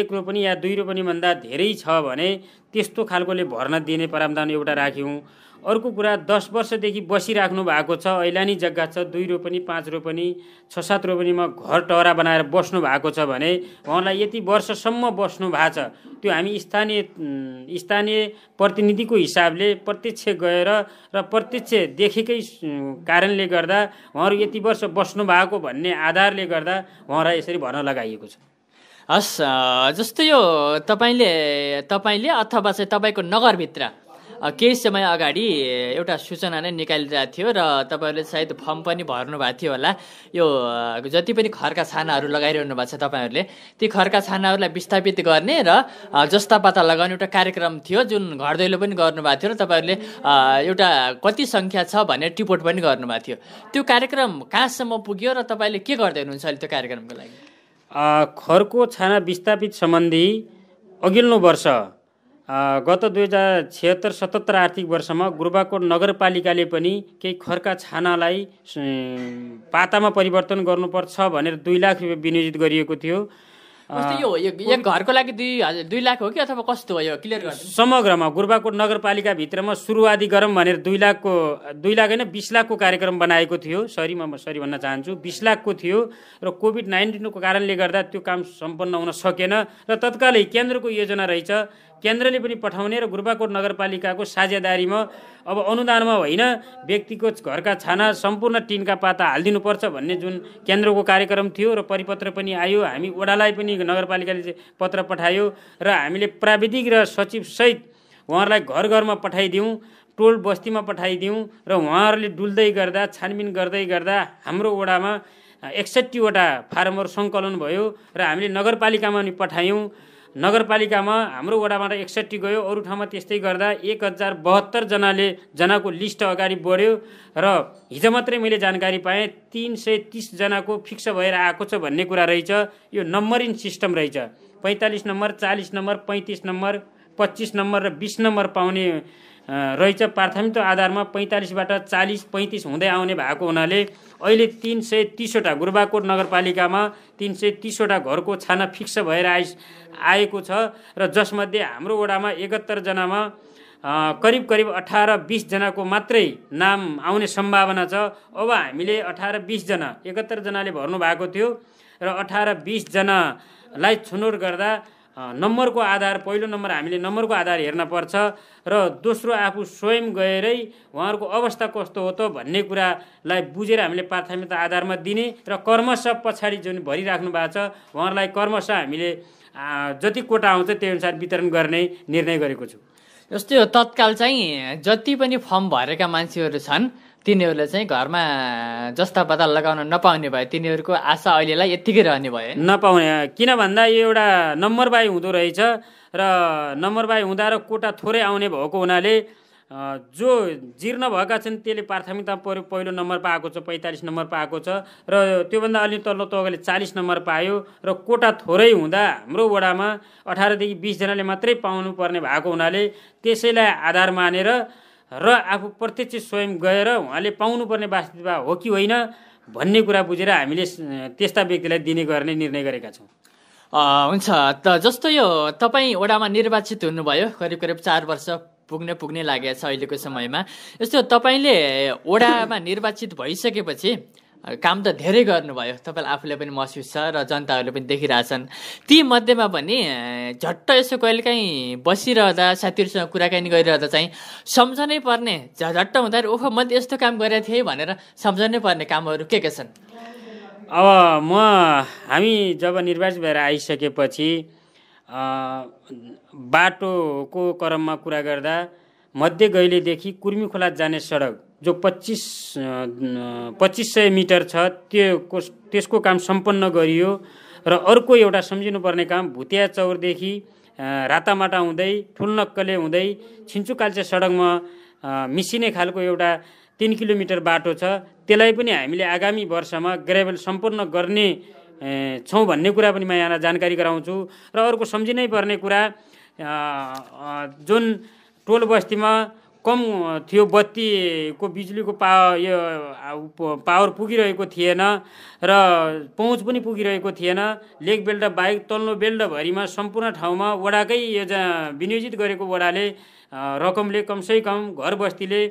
एक रोपनी या दुई भन्दा धेरै छ भने त्यस्तो खालकोले भर्ना दिने प्रावधान एउटा राख्यौँ अर्को कुरा दस वर्षदेखि बसिराख्नु भएको छ ऐलानी जग्गा छ दुई रोपनी पाँच रोपनी छ सात रोपनीमा घर टहरा बनाएर बस्नु भएको छ भने उहाँलाई यति वर्षसम्म बस्नु भएको छ त्यो हामी स्थानीय स्थानीय प्रतिनिधिको हिसाबले प्रत्यक्ष गएर र प्रत्यक्ष देखेकै कारणले गर्दा उहाँहरू यति वर्ष बस्नु भएको भन्ने आधारले गर्दा उहाँलाई यसरी भर्न लगाइएको छ हस् जस्तो यो तपाईँले तपाईँले अथवा चाहिँ तपाईँको नगरभित्र केही समय अगाडि एउटा सूचना नै निकालिरहेको थियो र तपाईँहरूले सायद फर्म पनि भर्नु भएको थियो होला यो जति पनि खरका छानाहरू लगाइरहनु भएको छ तपाईँहरूले ती खरका छानाहरूलाई विस्थापित गर्ने र जस्ता पाता लगाउने एउटा कार्यक्रम थियो जुन घर दैलो पनि गर्नुभएको थियो र तपाईँहरूले एउटा कति सङ्ख्या छ भनेर टिपोट पनि गर्नुभएको थियो त्यो कार्यक्रम कहाँसम्म पुग्यो र तपाईँले के गर्दै हुनुहुन्छ अहिले त्यो कार्यक्रमको लागि खरको छाना विस्थापित सम्बन्धी अघिल्लो वर्ष गत दुई हजार छिहत्तर सतहत्तर आर्थिक वर्षमा गुरुबाकोट नगरपालिकाले पनि केही खरका छानालाई पातामा परिवर्तन गर्नुपर्छ भनेर दुई लाख रुपियाँ विनियोजित गरिएको थियो यो यो घरको लागि दुई हजार दुई लाख हो कि अथवा कस्तो हो यो क्लियर समग्रमा गुर्बाकोट नगरपालिकाभित्रमा सुरुवाती गरौँ भनेर दुई लाखको दुई लाख होइन बिस लाखको कार्यक्रम बनाएको थियो सरी म सरी भन्न चाहन्छु बिस लाखको थियो र कोभिड नाइन्टिनको कारणले गर्दा त्यो काम सम्पन्न हुन सकेन र तत्कालै केन्द्रको योजना रहेछ केन्द्रले पनि पठाउने र गुरुबाकोट नगरपालिकाको साझेदारीमा अब अनुदानमा होइन व्यक्तिको घरका छाना सम्पूर्ण टिनका पाता हालिदिनुपर्छ भन्ने जुन केन्द्रको कार्यक्रम थियो र परिपत्र पनि आयो हामी ओडालाई पनि नगरपालिकाले पत्र पठायो र हामीले प्राविधिक र सचिवसहित उहाँहरूलाई घर घरमा पठाइदिउँ टोल बस्तीमा पठाइदिउँ र उहाँहरूले डुल्दै गर्दा छानबिन गर्दै गर्दा हाम्रो ओडामा एकसट्ठीवटा फार्महरू सङ्कलन भयो र हामीले नगरपालिकामा पनि पठायौँ नगरपालिकामा हाम्रो वडाबाट एकसट्ठी गयो अरू ठाउँमा त्यस्तै गर्दा एक हजार बहत्तरजनाले जनाको लिस्ट अगाडि बढ्यो र हिजो मात्रै मैले जानकारी पाएँ तिन सय तिसजनाको फिक्स भएर आएको छ भन्ने कुरा रहेछ यो नम्बरिङ सिस्टम रहेछ पैँतालिस नम्बर चालिस नम्बर पैँतिस नम्बर पच्चिस नम्बर र बिस नम्बर पाउने रहेछ प्राथमिक आधारमा पैँतालिसबाट चालिस पैँतिस हुँदै आउने भएको हुनाले अहिले तिन सय तिसवटा गुरुबाकोट नगरपालिकामा तिन सय तिसवटा घरको छाना फिक्स भएर आइ आएको छ र जसमध्ये हाम्रो वडामा एकहत्तरजनामा करिब करिब अठार बिसजनाको मात्रै नाम आउने सम्भावना छ अब हामीले अठार बिसजना एकहत्तरजनाले भर्नु भएको थियो र अठार बिसजनालाई छनौट गर्दा नम्बरको आधार पहिलो नम्बर हामीले नम्बरको आधार हेर्न पर्छ र दोस्रो आफू स्वयं गएरै उहाँहरूको अवस्था कस्तो हो त भन्ने कुरालाई बुझेर हामीले प्राथमिकता आधारमा दिने र कर्मश पछाडि जुन भरिराख्नु भएको छ उहाँहरूलाई कर्मश हामीले जति कोटा आउँछ त्यही अनुसार वितरण गर्ने निर्णय गरेको छु जस्तै हो तत्काल चाहिँ जति पनि फर्म भरेका मान्छेहरू छन् तिनीहरूले चाहिँ घरमा जस्ता पता लगाउन नपाउने भए तिनीहरूको आशा अहिलेलाई यत्तिकै रहने भयो नपाउने किन भन्दा यो एउटा नम्बरबाई हुँदो रहेछ र नम्बरबाई हुँदा र कोटा थोरै आउने भएको हुनाले जो जीर्ण भएका छन् त्यसले प्राथमिकता पऱ्यो पहिलो नम्बर पाएको छ पैँतालिस नम्बर पाएको छ र त्योभन्दा अलि तल्लो तगले चालिस नम्बर पायो र कोटा थोरै हुँदा हाम्रो वडामा अठारदेखि बिसजनाले मात्रै पाउनुपर्ने भएको हुनाले त्यसैलाई आधार मानेर र आफू प्रत्यक्ष स्वयं गएर उहाँले पाउनुपर्ने वास्तविकता हो कि होइन भन्ने कुरा बुझेर हामीले त्यस्ता व्यक्तिलाई दिने गर्ने निर्णय गरेका छौँ हुन्छ त जस्तो यो तपाईँ वडामा निर्वाचित हुनुभयो करिब करिब चार वर्ष पुग्ने पुग्ने लागेको छ अहिलेको समयमा यस्तो तपाईँले वडामा निर्वाचित भइसकेपछि काम त धेरै गर्नुभयो तपाईँलाई आफूले पनि महसुस छ र जनताहरूले पनि देखिरहेछन् ती मध्येमा पनि झट्ट यसो कहिलेकाहीँ बसिरहँदा साथीहरूसँग कुराकानी गरिरहँदा चाहिँ सम्झनै पर्ने झट्ट हुँदाखेरि ओहो मैले यस्तो काम गरेको थिएँ भनेर सम्झनै पर्ने कामहरू के के छन् अब म हामी जब निर्वाचित भएर आइसकेपछि बाटोको क्रममा कुरा गर्दा मध्य गैलीदेखि कुर्मी खोला जाने सडक जो पच्चिस पच्चिस सय मिटर छ त्यो त्यसको काम सम्पन्न गरियो र अर्को एउटा सम्झिनुपर्ने काम भुतिया चौरदेखि रातामाटा हुँदै ठुल नक्कले हुँदै छिन्चुकाल्चे सडकमा मिसिने खालको एउटा तिन किलोमिटर बाटो छ त्यसलाई पनि हामीले आगामी वर्षमा ग्रेभल सम्पन्न गर्ने छौँ भन्ने कुरा पनि म यहाँलाई जानकारी गराउँछु र अर्को सम्झिनै पर्ने कुरा जुन टोल बस्तीमा कम थियो बत्तीको बिजुलीको पा यो पावर पुगिरहेको थिएन र पहुँच पनि पुगिरहेको थिएन लेक बेल्ट बाहेक तल्लो बेल्टभरिमा सम्पूर्ण ठाउँमा वडाकै योजना विनियोजित गरेको वडाले रकमले कमसेकम घर बस्तीले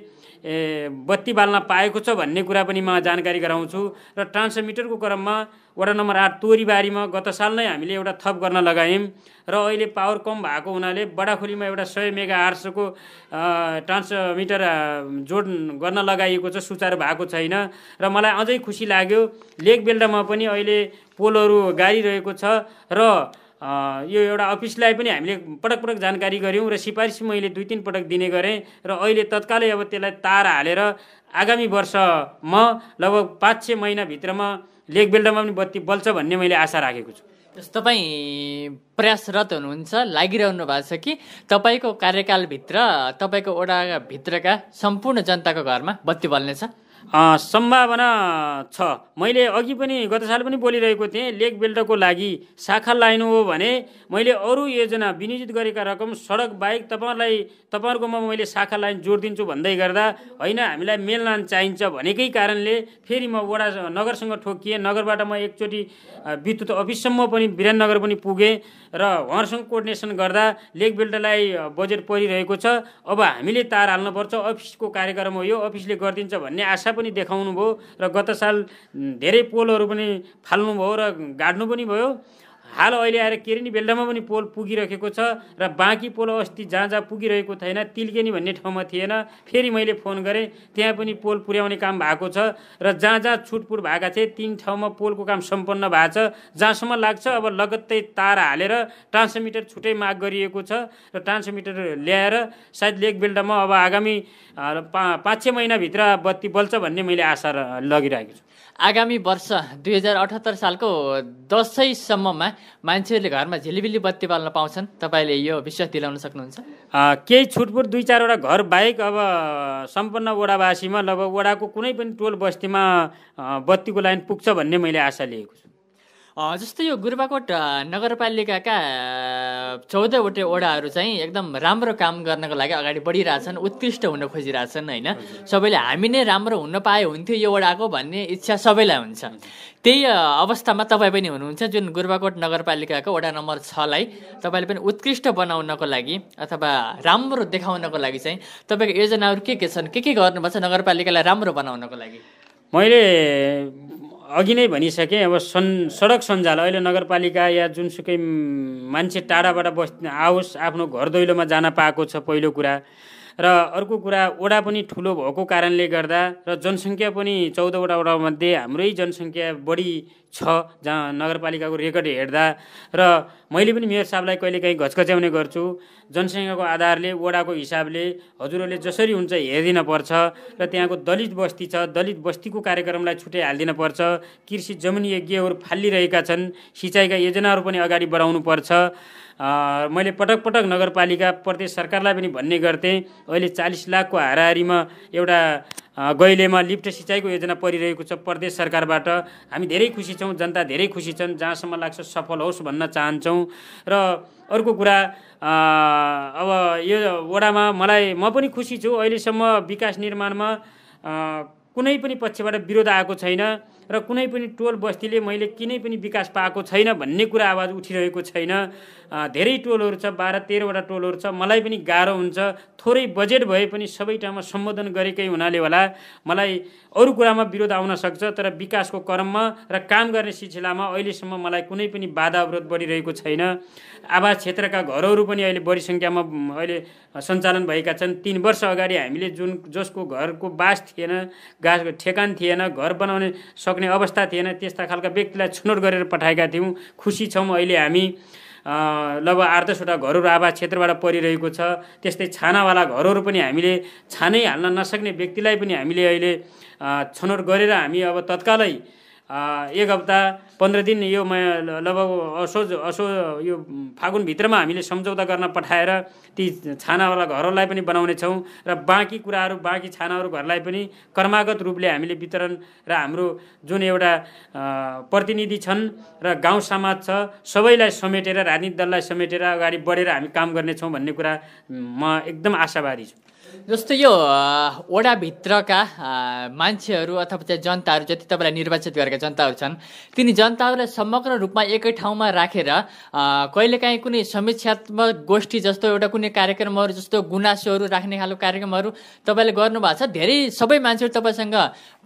बत्ती बाल्न पाएको छ भन्ने कुरा पनि म जानकारी गराउँछु र ट्रान्समिटरको क्रममा वडा नम्बर आठ तोरीबारीमा गत साल नै हामीले एउटा थप गर्न लगायौँ र अहिले पावर कम भएको हुनाले बडाखोलीमा एउटा सय मेगा आर्ट्सको ट्रान्समिटर जोड गर्न लगाइएको छ सुचारू भएको छैन र मलाई अझै खुसी लाग्यो लेक बेल्डामा पनि अहिले पोलहरू गाडिरहेको छ र यो एउटा अफिसलाई पनि हामीले पटक पटक जानकारी गऱ्यौँ र सिफारिस मैले दुई तिन पटक दिने गरेँ र अहिले तत्कालै अब त्यसलाई तार हालेर आगामी वर्षमा लगभग पाँच छ महिनाभित्रमा लेक बेल्टमा पनि बत्ती बल्छ भन्ने मैले आशा राखेको छु तपाईँ प्रयासरत हुनुहुन्छ लागिरहनु भएको छ कि तपाईँको कार्यकालभित्र तपाईँको ओडाभित्रका सम्पूर्ण जनताको घरमा बत्ती बल्नेछ सम्भावना छ मैले अघि पनि गत साल पनि बोलिरहेको थिएँ लेक बेल्टको लागि शाखा लाइनु हो भने मैले अरू योजना विनियोजित गरेका रकम सडक बाहेक तपाईँहरूलाई तपाईँहरूकोमा मैले शाखा लाइन जोडिदिन्छु भन्दै गर्दा होइन हामीलाई मेलनान चाहिन्छ भनेकै कारणले फेरि म वडा नगरसँग ठोकिएँ नगरबाट म एकचोटि विद्युत अफिससम्म पनि नगर पनि पुगेँ र उहाँहरूसँग कोर्डिनेसन गर्दा लेग बिल्डरलाई बजेट परिरहेको छ अब हामीले तार हाल्नुपर्छ अफिसको कार्यक्रम हो यो अफिसले गरिदिन्छ भन्ने आशा पनि देखाउनुभयो र गत साल धेरै पोलहरू पनि फाल्नुभयो र गाड्नु पनि भयो हाल अहिले आएर केरिनी बेल्डामा पनि पोल पुगिरहेको छ र बाँकी पोल अस्ति जहाँ जहाँ पुगिरहेको थिएन तिलगेनी भन्ने ठाउँमा थिएन फेरि मैले फोन गरेँ त्यहाँ पनि पोल पुर्याउने काम भएको छ र जहाँ जहाँ छुटपुट भएका थिए तिन ठाउँमा पोलको काम सम्पन्न भएको छ जहाँसम्म लाग्छ अब लगत्तै तार हालेर ट्रान्समिटर छुट्टै माग गरिएको छ र ट्रान्समिटर ल्याएर सायद लेक बेल्डामा अब आगामी पा पाँच छ महिनाभित्र बत्ती बल्छ भन्ने मैले आशा लगिरहेको छु आगामी वर्ष दुई हजार अठहत्तर सालको दसैँसम्ममा मान्छेहरूले घरमा झिलिबिली बत्ती बाल्न पाउँछन् तपाईँले यो विश्वास दिलाउन सक्नुहुन्छ केही छुटपुट दुई चारवटा घर बाहेक अब सम्पन्न वडावासीमा लगभग वडाको कुनै पनि टोल बस्तीमा बत्तीको लाइन पुग्छ भन्ने मैले आशा लिएको छु जस्तै यो गुरुबाकोट नगरपालिकाका चौधवटै वडाहरू चाहिँ एकदम राम्रो काम गर्नको लागि अगाडि बढिरहेछन् उत्कृष्ट हुन खोजिरहेछन् होइन सबैले हामी नै राम्रो हुन पाए हुन्थ्यो यो वडाको भन्ने इच्छा सबैलाई हुन्छ त्यही अवस्थामा तपाईँ पनि हुनुहुन्छ जुन गुरुबाकोट नगरपालिकाको वडा नम्बर छलाई तपाईँले पनि उत्कृष्ट बनाउनको लागि अथवा राम्रो देखाउनको लागि चाहिँ तपाईँको योजनाहरू के के छन् के के गर्नुपर्छ नगरपालिकालाई राम्रो बनाउनको लागि मैले अघि नै भनिसकेँ अब सन् सडक सञ्जाल अहिले नगरपालिका या जुनसुकै मान्छे टाढाबाट बस् आओस् आफ्नो घर दैलोमा जान पाएको छ पहिलो कुरा र अर्को कुरा ओडा पनि ठुलो भएको कारणले गर्दा र जनसङ्ख्या पनि चौधवटा ओडामध्ये हाम्रै जनसङ्ख्या बढी छ जहाँ नगरपालिकाको रेकर्ड हेर्दा र मैले पनि मेयर साहबलाई कहिलेकाहीँ घचघच्याउने गर्छु जनसङ्ख्याको आधारले वडाको हिसाबले हजुरहरूले जसरी हुन्छ हेरिदिन पर्छ र त्यहाँको दलित बस्ती छ दलित बस्तीको कार्यक्रमलाई छुट्टै हालिदिन पर्छ कृषि जमिन यज्ञहरू फालिरहेका छन् सिँचाइका योजनाहरू पनि अगाडि बढाउनु पर्छ मैले पटक पटक नगरपालिका प्रदेश सरकारलाई पनि भन्ने गर्थेँ अहिले चालिस लाखको हाराहारीमा एउटा गैलेमा लिफ्ट सिँचाइको योजना परिरहेको छ प्रदेश सरकारबाट हामी धेरै खुसी छौँ जनता धेरै खुसी छन् जहाँसम्म लाग्छ सफल होस् भन्न चाहन्छौँ र अर्को कुरा अब यो वडामा मलाई म पनि खुसी छु अहिलेसम्म विकास निर्माणमा कुनै पनि पक्षबाट विरोध आएको छैन र कुनै पनि टोल बस्तीले मैले किनै पनि विकास पाएको छैन भन्ने कुरा आवाज उठिरहेको छैन धेरै टोलहरू छ बाह्र तेह्रवटा टोलहरू छ मलाई पनि गाह्रो हुन्छ थोरै बजेट भए पनि सबै ठाउँमा सम्बोधन गरेकै हुनाले होला मलाई अरू कुरामा विरोध आउन सक्छ तर विकासको क्रममा र काम गर्ने सिलसिलामा अहिलेसम्म मलाई कुनै पनि बाधा अवरोध बढिरहेको छैन आवास क्षेत्रका घरहरू पनि अहिले बढी सङ्ख्यामा अहिले सञ्चालन भएका छन् तिन वर्ष अगाडि हामीले जुन जसको घरको बास थिएन गासको ठेकान थिएन घर बनाउने सक्ने अवस्था थिएन त्यस्ता खालका व्यक्तिलाई छनौट गरेर पठाएका थियौँ खुसी छौँ अहिले हामी लगभग आठ दसवटा घरहरू आवास क्षेत्रबाट परिरहेको छ त्यस्तै छानावाला घरहरू पनि हामीले छानै हाल्न नसक्ने व्यक्तिलाई पनि हामीले अहिले छनौट गरेर हामी अब तत्कालै एक हप्ता पन्ध्र दिन यो लगभग असोज असो यो फागुनभित्रमा हामीले सम्झौता गर्न पठाएर ती छानावाला घरहरूलाई पनि बनाउनेछौँ र बाँकी कुराहरू बाँकी छानाहरू घरलाई पनि क्रमागत रूपले हामीले वितरण र हाम्रो जुन एउटा प्रतिनिधि छन् र गाउँ समाज छ सबैलाई समेटेर राजनीतिक दललाई समेटेर अगाडि बढेर हामी काम गर्नेछौँ भन्ने कुरा म एकदम आशावादी छु जस्तो यो ओडाभित्रका मान्छेहरू अथवा त्यहाँ जनताहरू जति तपाईँलाई निर्वाचित गरेका जनताहरू छन् तिनी जनताहरूलाई समग्र रूपमा एकै ठाउँमा राखेर रा, कहिलेकाहीँ कुनै समीक्षात्मक गोष्ठी जस्तो एउटा कुनै कार्यक्रमहरू जस्तो गुनासोहरू राख्ने खालको कार्यक्रमहरू तपाईँले गर्नुभएको छ धेरै सबै मान्छेहरू तपाईँसँग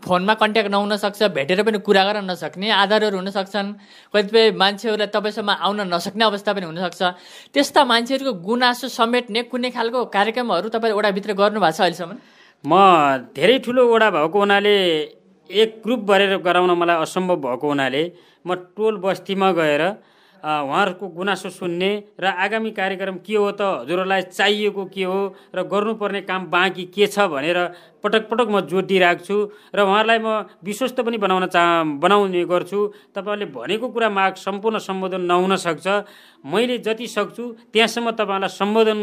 फोनमा कन्ट्याक्ट नहुन सक्छ भेटेर पनि कुरा गर्न नसक्ने आधारहरू हुनसक्छन् कतिपय मान्छेहरूलाई तपाईँसम्म आउन नसक्ने अवस्था पनि हुनसक्छ त्यस्ता मान्छेहरूको गुनासो समेट्ने कुनै खालको कार्यक्रमहरू तपाईँले ओडाभित्र गर्नु भएको छ अहिलेसम्म म धेरै ठुलो वडा भएको हुनाले एक ग्रुप गरेर गराउन मलाई असम्भव भएको हुनाले म टोल बस्तीमा गएर उहाँहरूको गुनासो सुन्ने र आगामी कार्यक्रम के हो त हजुरहरूलाई चाहिएको के हो र गर्नुपर्ने काम बाँकी के छ भनेर पटक पटक म जोड र उहाँहरूलाई म विश्वस्त पनि बनाउन चाह बनाउने गर्छु तपाईँहरूले भनेको कुरा माग सम्पूर्ण सम्बोधन नहुन सक्छ मैले जति सक्छु त्यहाँसम्म तपाईँहरूलाई सम्बोधन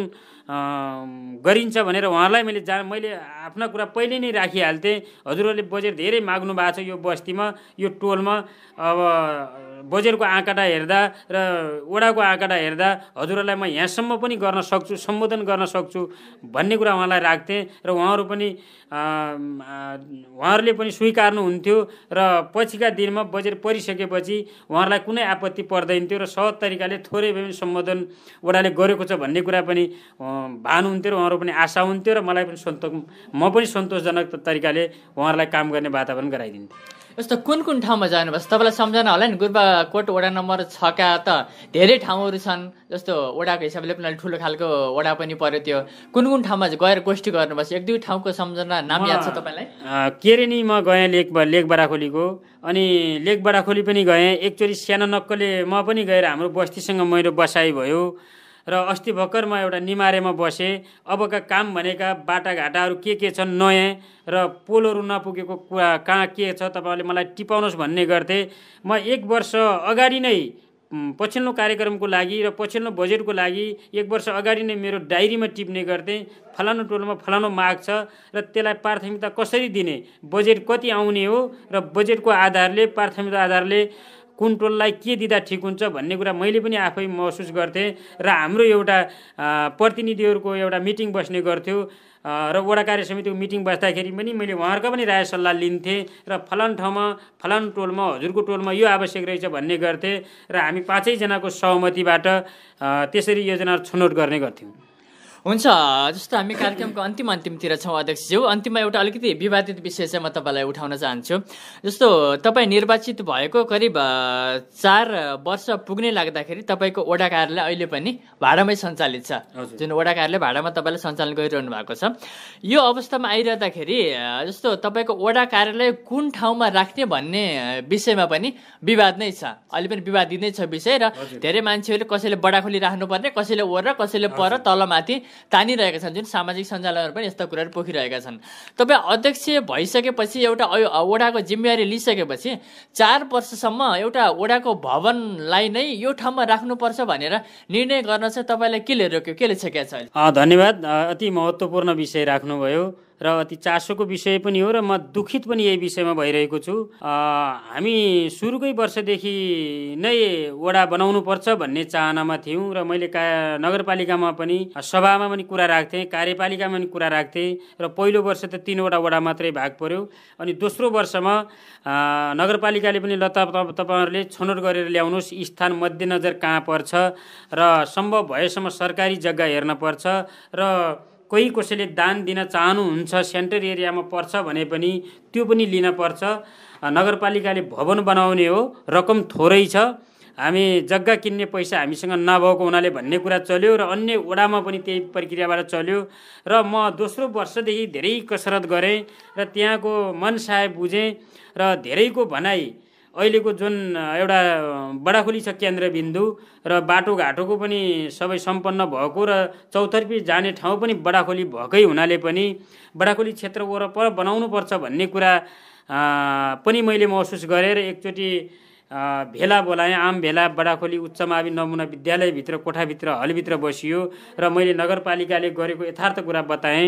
गरिन्छ भनेर उहाँलाई मैले जान मैले आफ्ना कुरा पहिले नै राखिहाल्थेँ हजुरहरूले बजेट धेरै माग्नु भएको छ यो बस्तीमा यो टोलमा अब बजेटको आँकडा हेर्दा र वडाको आँकडा हेर्दा हजुरहरूलाई म यहाँसम्म पनि गर्न सक्छु सम्बोधन गर्न सक्छु भन्ने कुरा उहाँलाई राख्थेँ र उहाँहरू पनि उहाँहरूले पनि स्वीकार्नुहुन्थ्यो र पछिका दिनमा बजेट परिसकेपछि उहाँहरूलाई कुनै आपत्ति पर्दैन थियो र सहज तरिकाले थोरै भए पनि सम्बोधन वडाले गरेको छ भन्ने कुरा पनि भान हुन्थ्यो र उहाँहरू पनि आशा हुन्थ्यो र मलाई पनि सन्तोष म पनि सन्तोषजनक तरिकाले उहाँहरूलाई काम गर्ने वातावरण गराइदिन्थेँ यस्तो कुन कुन ठाउँमा जानुभयो तपाईँलाई सम्झना होला नि कोट वडा नम्बर छका त धेरै ठाउँहरू छन् जस्तो वडाको हिसाबले पनि अलिक ठुलो खालको वडा पनि पऱ्यो त्यो कुन कुन ठाउँमा गएर गोष्ठी गर्नुभयो एक दुई ठाउँको सम्झना नाम याद छ तपाईँलाई म गएँ लेक लेक बडाखोलीको अनि लेक बडाखोली पनि गएँ एकचोटि सानो नक्कले म पनि गएर हाम्रो बस्तीसँग मेरो बसाइ भयो र अस्ति भर्खर म एउटा निमारेमा बसेँ अबका काम भनेका बाटाघाटाहरू के के छन् नयाँ र पोलहरू नपुगेको कुरा कहाँ के छ तपाईँहरूले मलाई टिपाउनुहोस् भन्ने गर्थे म एक वर्ष अगाडि नै पछिल्लो कार्यक्रमको लागि र पछिल्लो बजेटको लागि एक वर्ष अगाडि नै मेरो डायरीमा टिप्ने गर्थेँ फलानु टोलमा फलानु माग छ र त्यसलाई प्राथमिकता कसरी दिने बजेट कति आउने हो र बजेटको आधारले प्राथमिकता आधारले कुन टोललाई के दिँदा ठिक हुन्छ भन्ने कुरा मैले पनि आफै महसुस गर्थेँ र हाम्रो एउटा प्रतिनिधिहरूको एउटा मिटिङ बस्ने गर्थ्यो र वडा कार्य समितिको मिटिङ बस्दाखेरि पनि मैले उहाँहरूको पनि राय सल्लाह लिन्थेँ र फलान ठाउँमा फलान टोलमा हजुरको टोलमा यो आवश्यक रहेछ भन्ने गर्थेँ र हामी पाँचैजनाको सहमतिबाट त्यसरी योजनाहरू छनौट गर्ने गर्थ्यौँ हुन्छ जस्तो हामी कार्यक्रमको अन्तिम अन्तिमतिर छौँ अध्यक्षज्यू अन्तिममा एउटा अलिकति विवादित विषय चाहिँ म तपाईँलाई उठाउन चाहन्छु जस्तो तपाईँ निर्वाचित भएको करिब चार वर्ष पुग्ने लाग्दाखेरि तपाईँको वडा कार्यालय अहिले पनि भाडामै सञ्चालित छ जुन वडा कार्यालय भाडामा तपाईँले सञ्चालन गरिरहनु भएको छ यो अवस्थामा आइरहँदाखेरि जस्तो तपाईँको वडा कार्यालय कुन ठाउँमा राख्ने भन्ने विषयमा पनि विवाद नै छ अहिले पनि विवादित नै छ विषय र धेरै मान्छेहरूले कसैले बडाखोली राख्नुपर्ने कसैले ओर र कसैले पर तलमाथि तानिरहेका छन् जुन सामाजिक सञ्जालहरू पनि यस्ता कुराहरू पोखिरहेका छन् तपाईँ अध्यक्ष भइसकेपछि एउटा ओडाको जिम्मेवारी लिइसकेपछि चार वर्षसम्म एउटा ओडाको भवनलाई नै यो ठाउँमा राख्नुपर्छ भनेर निर्णय गर्न चाहिँ तपाईँलाई केले रोक्यो केले छेकेको छ धन्यवाद अति महत्त्वपूर्ण विषय राख्नुभयो र अति चासोको विषय पनि हो र म दुखित पनि यही विषयमा भइरहेको छु हामी सुरुकै वर्षदेखि नै वडा बनाउनुपर्छ भन्ने चाहनामा थियौँ र मैले का नगरपालिकामा पनि सभामा पनि कुरा राख्थेँ कार्यपालिकामा पनि कुरा राख्थेँ र पहिलो वर्ष त तिनवटा वडा मात्रै भाग पर्यो अनि दोस्रो वर्षमा नगरपालिकाले पनि ल तपाईँहरूले छनौट गरेर ल्याउनुहोस् स्थान मध्यनजर कहाँ पर्छ र सम्भव भएसम्म सरकारी जग्गा हेर्न पर्छ र कोही कसैले दान दिन चाहनुहुन्छ सेन्टर एरियामा पर्छ भने पनि त्यो पनि लिन पर्छ नगरपालिकाले भवन बनाउने हो रकम थोरै छ हामी जग्गा किन्ने पैसा हामीसँग नभएको हुनाले भन्ने कुरा चल्यो र अन्य वडामा पनि त्यही प्रक्रियाबाट चल्यो र म दोस्रो वर्षदेखि धेरै कसरत गरेँ र त्यहाँको मनसाय बुझेँ र धेरैको भनाई अहिलेको जुन एउटा बडाखोली छ केन्द्रबिन्दु र बाटोघाटोको पनि सबै सम्पन्न भएको र चौतर्फी जाने ठाउँ पनि बडाखोली भएकै हुनाले पनि बडाखोली क्षेत्र वरपर बनाउनुपर्छ भन्ने कुरा पनि मैले महसुस गरेर एकचोटि भेला बोलाएँ आम भेला बडाखोली उच्च मावि नमुना विद्यालयभित्र कोठाभित्र हलभित्र बसियो र मैले नगरपालिकाले गरेको यथार्थ कुरा बताएँ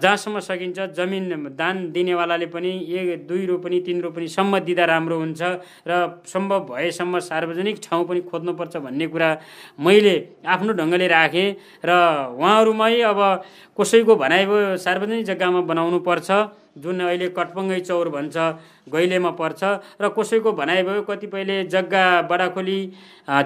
जहाँसम्म सकिन्छ जमिन दान दिनेवालाले पनि एक दुई रोपनी तिन रोपनीसम्म दिँदा राम्रो हुन्छ र सम्भव भएसम्म सार्वजनिक ठाउँ पनि खोज्नुपर्छ भन्ने कुरा मैले आफ्नो ढङ्गले राखेँ र उहाँहरूमै अब कसैको भनाइ सार्वजनिक जग्गामा बनाउनु पर्छ जुन अहिले कटपङ्गै चौर भन्छ गैलेमा पर्छ र कसैको भनाइ भयो कतिपयले जग्गा बडाखोली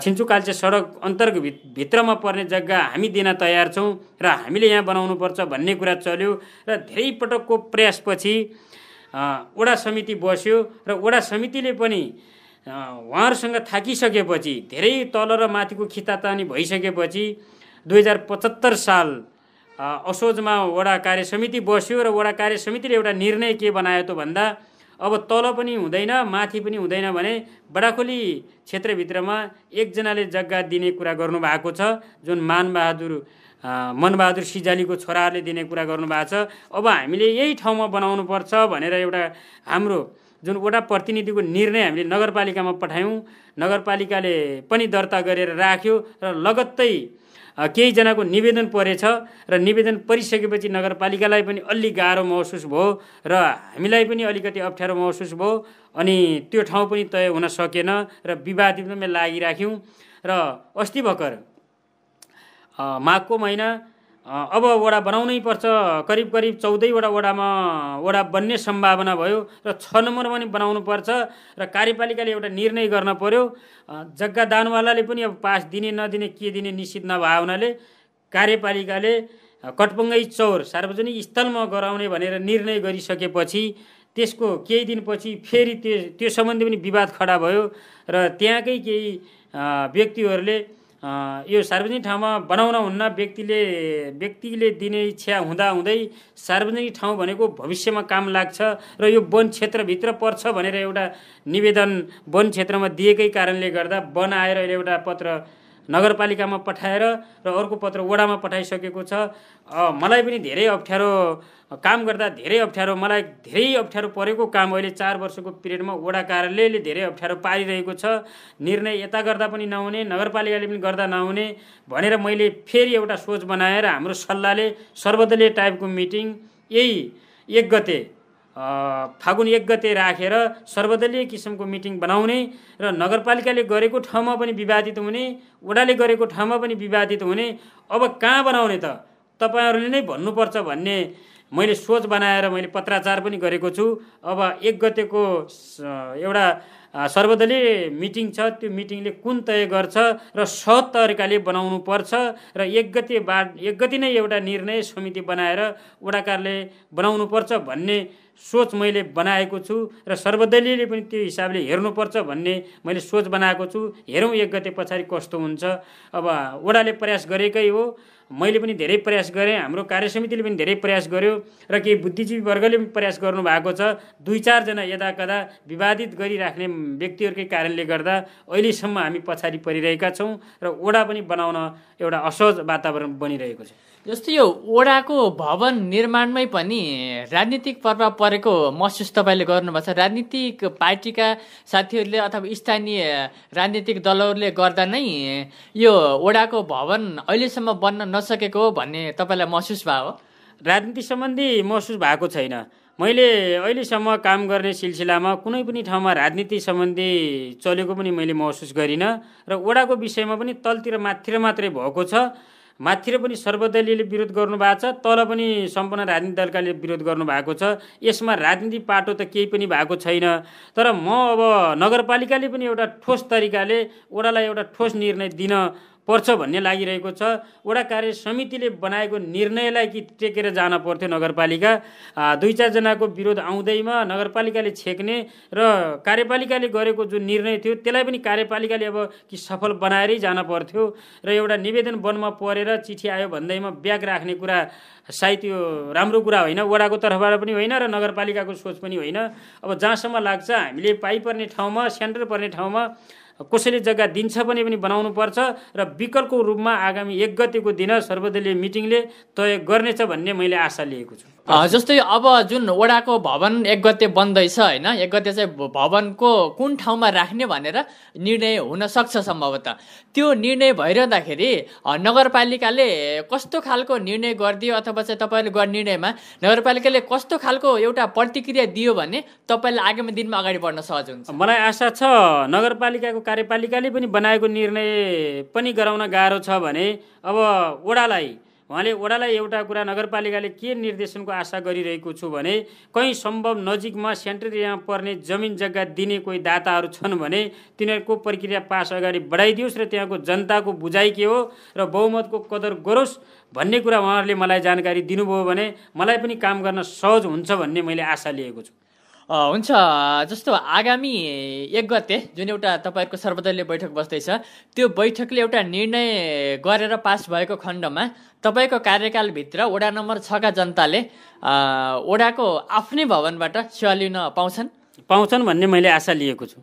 छिन्चुकाल्चे सडक अन्तर्गत भित्रमा पर्ने जग्गा हामी दिन तयार छौँ र हामीले यहाँ बनाउनुपर्छ भन्ने कुरा चल्यो र धेरै पटकको प्रयासपछि वडा समिति बस्यो र वडा समितिले पनि उहाँहरूसँग थाकिसकेपछि धेरै तल र माथिको खितातानी भइसकेपछि दुई हजार पचहत्तर साल असोजमा वडा कार्य समिति बस्यो र वडा कार्य समितिले एउटा निर्णय के बनायो त भन्दा अब तल पनि हुँदैन माथि पनि हुँदैन भने बडाखोली क्षेत्रभित्रमा एकजनाले जग्गा दिने कुरा गर्नुभएको छ जुन मानबहादुर मनबहादुर सिजालीको छोराहरूले दिने कुरा गर्नुभएको छ अब हामीले यही ठाउँमा बनाउनुपर्छ भनेर एउटा हाम्रो जुन वडा प्रतिनिधिको निर्णय हामीले नगरपालिकामा पठायौँ नगरपालिकाले पनि दर्ता गरेर राख्यो र लगत्तै केहीजनाको निवेदन परेछ र निवेदन परिसकेपछि नगरपालिकालाई पनि अलि गाह्रो महसुस भयो र हामीलाई पनि अलिकति अप्ठ्यारो महसुस भयो अनि त्यो ठाउँ पनि तय हुन सकेन र विवाद एकदमै लागिराख्यौँ र अस्ति भर्खर माघको महिना अब वडा बनाउनै पर्छ करिब करिब चौधैवटा वडामा वडा बन्ने सम्भावना भयो र छ नम्बर पनि बनाउनु पर्छ र कार्यपालिकाले एउटा निर्णय गर्न पर्यो जग्गा दानवालाले पनि अब पास दिने नदिने के दिने निश्चित नभए हुनाले कार्यपालिकाले कटपङ्गै चौर सार्वजनिक स्थलमा गराउने भनेर निर्णय गरिसकेपछि त्यसको केही दिनपछि फेरि त्यो त्यो सम्बन्धी पनि विवाद खडा भयो र त्यहाँकै केही व्यक्तिहरूले यो सार्वजनिक ठाउँमा बनाउन हुन्न व्यक्तिले व्यक्तिले दिने इच्छा हुँदाहुँदै सार्वजनिक ठाउँ भनेको भविष्यमा काम लाग्छ र यो वन क्षेत्रभित्र पर्छ भनेर एउटा निवेदन वन क्षेत्रमा दिएकै कारणले गर्दा वन आएर अहिले एउटा पत्र नगरपालिकामा पठाएर र अर्को पत्र वडामा पठाइसकेको छ मलाई पनि धेरै अप्ठ्यारो काम गर्दा धेरै अप्ठ्यारो मलाई धेरै अप्ठ्यारो परेको काम अहिले चार वर्षको पिरियडमा वडा कार्यालयले धेरै अप्ठ्यारो पारिरहेको छ निर्णय यता गर्दा पनि नहुने नगरपालिकाले पनि गर्दा नहुने भनेर मैले फेरि एउटा सोच बनाएर हाम्रो सल्लाहले सर्वदलीय टाइपको मिटिङ यही एक गते फागुन एक गते राखेर सर्वदलीय किसिमको मिटिङ बनाउने र नगरपालिकाले गरेको ठाउँमा पनि विवादित हुने वडाले गरेको ठाउँमा पनि विवादित हुने अब कहाँ बनाउने त तपाईँहरूले नै भन्नुपर्छ भन्ने मैले सोच बनाएर मैले पत्राचार पनि गरेको छु अब एक गतेको एउटा सर्वदलीय मिटिङ छ त्यो मिटिङले कुन तय गर्छ र सह तरिकाले बनाउनु पर्छ र एक गते बा एक गति नै एउटा निर्णय समिति बनाएर वडाकारले बनाउनुपर्छ भन्ने सोच मैले बनाएको छु र सर्वदलीयले पनि त्यो हिसाबले हेर्नुपर्छ भन्ने मैले सोच बनाएको छु हेरौँ एक गते पछाडि कस्तो हुन्छ अब वडाले प्रयास गरेकै हो मैले पनि धेरै प्रयास गरेँ हाम्रो कार्य समितिले पनि धेरै प्रयास गर्यो र केही वर्गले पनि प्रयास गर्नुभएको छ दुई चारजना यदा कदा विवादित गरिराख्ने व्यक्तिहरूकै कारणले गर्दा अहिलेसम्म हामी पछाडि परिरहेका छौँ र ओडा पनि बनाउन एउटा असहज वातावरण बनिरहेको छ जस्तो यो ओडाको भवन निर्माणमै पनि राजनीतिक प्रभाव परेको महसुस तपाईँले गर्नुभएको छ राजनीतिक पार्टीका साथीहरूले अथवा स्थानीय राजनीतिक दलहरूले गर्दा नै यो ओडाको भवन अहिलेसम्म बन्न नसकेको हो भन्ने तपाईँलाई महसुस भयो राजनीति सम्बन्धी महसुस भएको छैन मैले अहिलेसम्म काम गर्ने सिलसिलामा कुनै पनि ठाउँमा राजनीति सम्बन्धी चलेको पनि मैले महसुस गरिनँ र ओडाको विषयमा पनि तलतिर माथि मात्रै भएको छ माथिर पनि सर्वदलीयले विरोध गर्नुभएको छ तल पनि सम्पूर्ण राजनीति दलकाले विरोध गर्नुभएको छ यसमा राजनीति पाटो त केही पनि भएको छैन तर म अब नगरपालिकाले पनि एउटा ठोस तरिकाले ओडालाई एउटा ठोस निर्णय दिन पर्छ भन्ने लागिरहेको छ वडा कार्य समितिले बनाएको निर्णयलाई कि टेकेर जान पर्थ्यो नगरपालिका दुई चारजनाको विरोध आउँदैमा नगरपालिकाले छेक्ने र कार्यपालिकाले गरेको जुन निर्णय थियो त्यसलाई पनि कार्यपालिकाले अब कि सफल बनाएरै जान पर्थ्यो र एउटा निवेदन वनमा परेर चिठी आयो भन्दैमा ब्याग राख्ने कुरा सायद त्यो राम्रो कुरा होइन वडाको तर्फबाट पनि होइन र नगरपालिकाको सोच पनि होइन अब जहाँसम्म लाग्छ हामीले पाइपर्ने ठाउँमा सेन्टर पर्ने ठाउँमा कसैले जग्गा दिन्छ भने पनि पर्छ र विकल्पको रूपमा आगामी एक गतिको दिन सर्वदलीय मिटिङले तय गर्नेछ भन्ने मैले आशा लिएको छु जस्तै अब जुन वडाको भवन एक गते बन्दैछ होइन एक गते चाहिँ भवनको कुन ठाउँमा राख्ने भनेर निर्णय हुन सक्छ सम्भवतः त्यो निर्णय भइरहँदाखेरि नगरपालिकाले कस्तो खालको निर्णय गरिदियो अथवा चाहिँ तपाईँले गर्ने निर्णयमा नगरपालिकाले कस्तो खालको एउटा प्रतिक्रिया दियो भने तपाईँले आगामी दिनमा अगाडि बढ्न सहज हुन्छ मलाई आशा छ नगरपालिकाको कार्यपालिकाले पनि बनाएको निर्णय पनि गराउन गाह्रो छ भने अब वडालाई उहाँले वडालाई एउटा कुरा नगरपालिकाले के निर्देशनको आशा गरिरहेको छु भने कहीँ सम्भव नजिकमा सेन्ट्रल एरियामा पर्ने जमिन जग्गा दिने कोही दाताहरू छन् भने तिनीहरूको प्रक्रिया पास अगाडि बढाइदियोस् र त्यहाँको जनताको बुझाइ के हो र बहुमतको कदर गरोस् भन्ने कुरा उहाँहरूले मलाई जानकारी दिनुभयो भने मलाई पनि काम गर्न सहज हुन्छ भन्ने मैले आशा लिएको छु हुन्छ जस्तो आगामी एक गते जुन एउटा तपाईँहरूको सर्वदलीय बैठक बस्दैछ त्यो बैठकले एउटा निर्णय गरेर पास भएको खण्डमा तपाईँको कार्यकालभित्र वडा नम्बर छका जनताले वडाको आफ्नै भवनबाट सेवा लिन पाउँछन् पाउँछन् भन्ने मैले आशा लिएको छु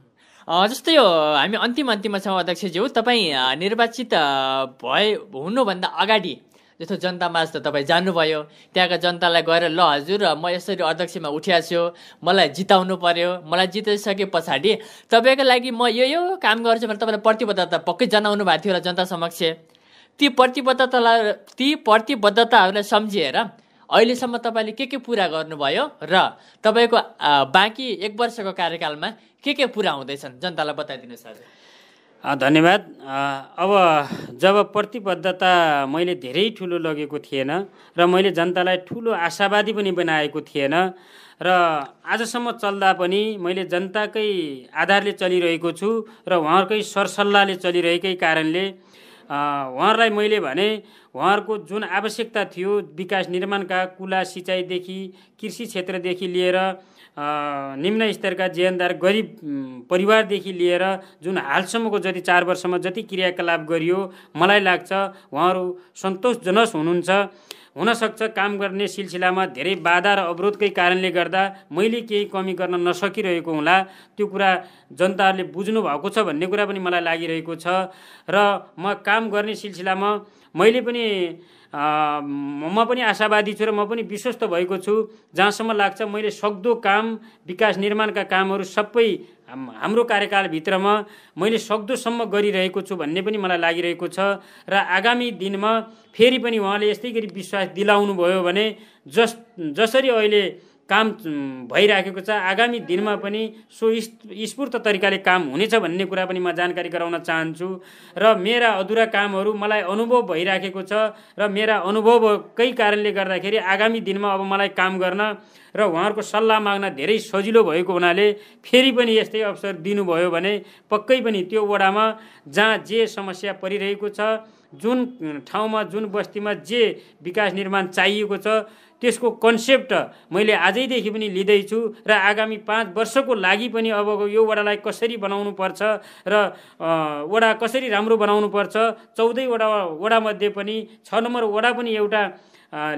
जस्तै यो हामी अन्तिम अन्तिममा छौँ अध्यक्षज्यू तपाईँ निर्वाचित भए हुनुभन्दा अगाडि जस्तो जनतामाझ त तपाईँ जानुभयो त्यहाँका जनतालाई गएर ल हजुर म यसरी अध्यक्षमा उठ्या छु मलाई जिताउनु पर्यो मलाई जिताइसके पछाडि तपाईँको लागि म यो यो काम गर्छु भनेर तपाईँले प्रतिबद्धता पक्कै जनाउनु भएको थियो होला जनता समक्ष ती प्रतिबद्धतालाई ती प्रतिबद्धताहरूलाई सम्झिएर अहिलेसम्म तपाईँले के के पुरा गर्नुभयो र तपाईँको बाँकी एक वर्षको कार्यकालमा के के पुरा हुँदैछन् जनतालाई बताइदिनुहोस् हजुर धन्यवाद अब जब प्रतिबद्धता मैले धेरै ठुलो लगेको थिएन र मैले जनतालाई ठुलो आशावादी पनि बनाएको थिएन र आजसम्म चल्दा पनि मैले जनताकै आधारले चलिरहेको छु र उहाँहरूकै सरसल्लाहले चलिरहेकै कारणले उहाँहरूलाई मैले भने उहाँहरूको जुन आवश्यकता थियो विकास निर्माणका कुला सिँचाइदेखि कृषि क्षेत्रदेखि लिएर निम्न स्तरका जीवनदार गरिब परिवारदेखि लिएर जुन हालसम्मको जति चार वर्षमा जति क्रियाकलाप गरियो मलाई लाग्छ उहाँहरू सन्तोषजनक हुनुहुन्छ हुनसक्छ काम गर्ने सिलसिलामा धेरै बाधा र अवरोधकै कारणले गर्दा मैले केही कमी गर्न नसकिरहेको हुँला त्यो कुरा जनताहरूले बुझ्नु भएको छ भन्ने कुरा पनि मलाई लागिरहेको छ र म काम गर्ने सिलसिलामा मैले पनि म पनि आशावादी छु र म पनि विश्वस्त भएको छु जहाँसम्म लाग्छ मैले सक्दो काम विकास निर्माणका कामहरू सबै हाम्रो कार्यकालभित्रमा मैले सक्दोसम्म गरिरहेको छु भन्ने पनि मलाई लागिरहेको छ र आगामी दिनमा फेरि पनि उहाँले यस्तै गरी विश्वास दिलाउनु भयो भने जस जसरी अहिले काम भइराखेको छ आगामी दिनमा पनि सो स्फूर्त तरिकाले काम हुनेछ भन्ने कुरा पनि म जानकारी गराउन चाहन्छु र मेरा अधुरा कामहरू मलाई अनुभव भइराखेको छ र मेरा अनुभवकै कारणले गर्दाखेरि आगामी दिनमा अब मलाई काम गर्न र उहाँहरूको सल्लाह माग्न धेरै सजिलो भएको हुनाले फेरि पनि यस्तै अवसर दिनुभयो भने पक्कै पनि त्यो वडामा जहाँ जे समस्या परिरहेको छ जुन ठाउँमा जुन बस्तीमा जे विकास निर्माण चाहिएको छ त्यसको कन्सेप्ट मैले आजैदेखि पनि लिँदैछु र आगामी पाँच वर्षको लागि पनि अब यो वडालाई कसरी बनाउनु पर्छ र वडा कसरी राम्रो बनाउनु बनाउनुपर्छ चौधैवटा वडामध्ये पनि छ नम्बर वडा पनि एउटा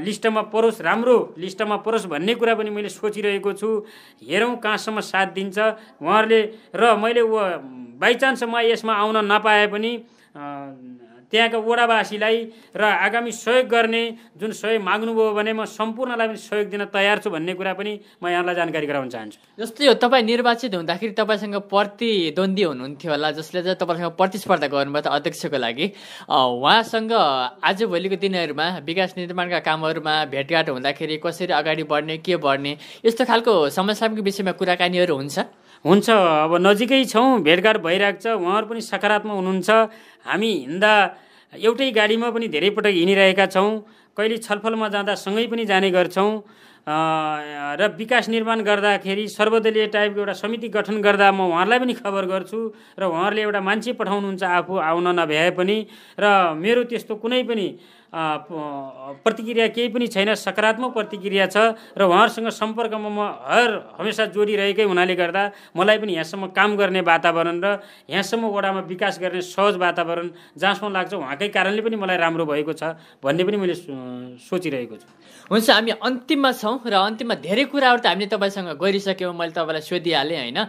लिस्टमा परोस् राम्रो लिस्टमा परोस् भन्ने कुरा पनि मैले सोचिरहेको छु हेरौँ कहाँसम्म साथ दिन्छ उहाँहरूले र मैले बाइचान्स म यसमा आउन नपाए पनि त्यहाँका वडावासीलाई र आगामी सहयोग गर्ने जुन सहयोग माग्नुभयो भने म सम्पूर्णलाई पनि सहयोग दिन तयार छु भन्ने कुरा पनि म यहाँलाई जानकारी गराउन चाहन्छु जस्तै हो तपाईँ निर्वाचित हुँदाखेरि तपाईँसँग प्रतिद्वन्दी हुनुहुन्थ्यो होला जसले चाहिँ तपाईँसँग प्रतिस्पर्धा गर्नुभयो अध्यक्षको लागि उहाँसँग आजभोलिको दिनहरूमा विकास निर्माणका कामहरूमा भेटघाट हुँदाखेरि कसरी अगाडि बढ्ने के बढ्ने यस्तो खालको समस्याको विषयमा कुराकानीहरू हुन्छ हुन्छ अब नजिकै छौँ भेटघाट भइरहेको छ उहाँहरू पनि सकारात्मक हुनुहुन्छ हामी हिँड्दा एउटै गाडीमा पनि धेरै पटक हिँडिरहेका छौँ कहिले छलफलमा जाँदा सँगै पनि जाने गर्छौँ र विकास निर्माण गर्दाखेरि सर्वदलीय टाइपको एउटा समिति गठन गर्दा म उहाँहरूलाई पनि खबर गर्छु र उहाँहरूले एउटा मान्छे पठाउनुहुन्छ आफू आउन नभ्याए पनि र मेरो त्यस्तो कुनै पनि प्रतिक्रिया केही पनि छैन सकारात्मक प्रतिक्रिया छ र उहाँहरूसँग सम्पर्कमा म हर हमेसा जोडिरहेकै हुनाले गर्दा मलाई पनि यहाँसम्म काम गर्ने वातावरण र यहाँसम्म वडामा विकास गर्ने सहज वातावरण जहाँसम्म लाग्छ उहाँकै कारणले पनि मलाई राम्रो भएको छ भन्ने पनि मैले सोचिरहेको छु हुन्छ हामी अन्तिममा छौँ र अन्तिममा धेरै कुराहरू त हामीले तपाईँसँग गरिसक्यौँ मैले तपाईँलाई सोधिहालेँ होइन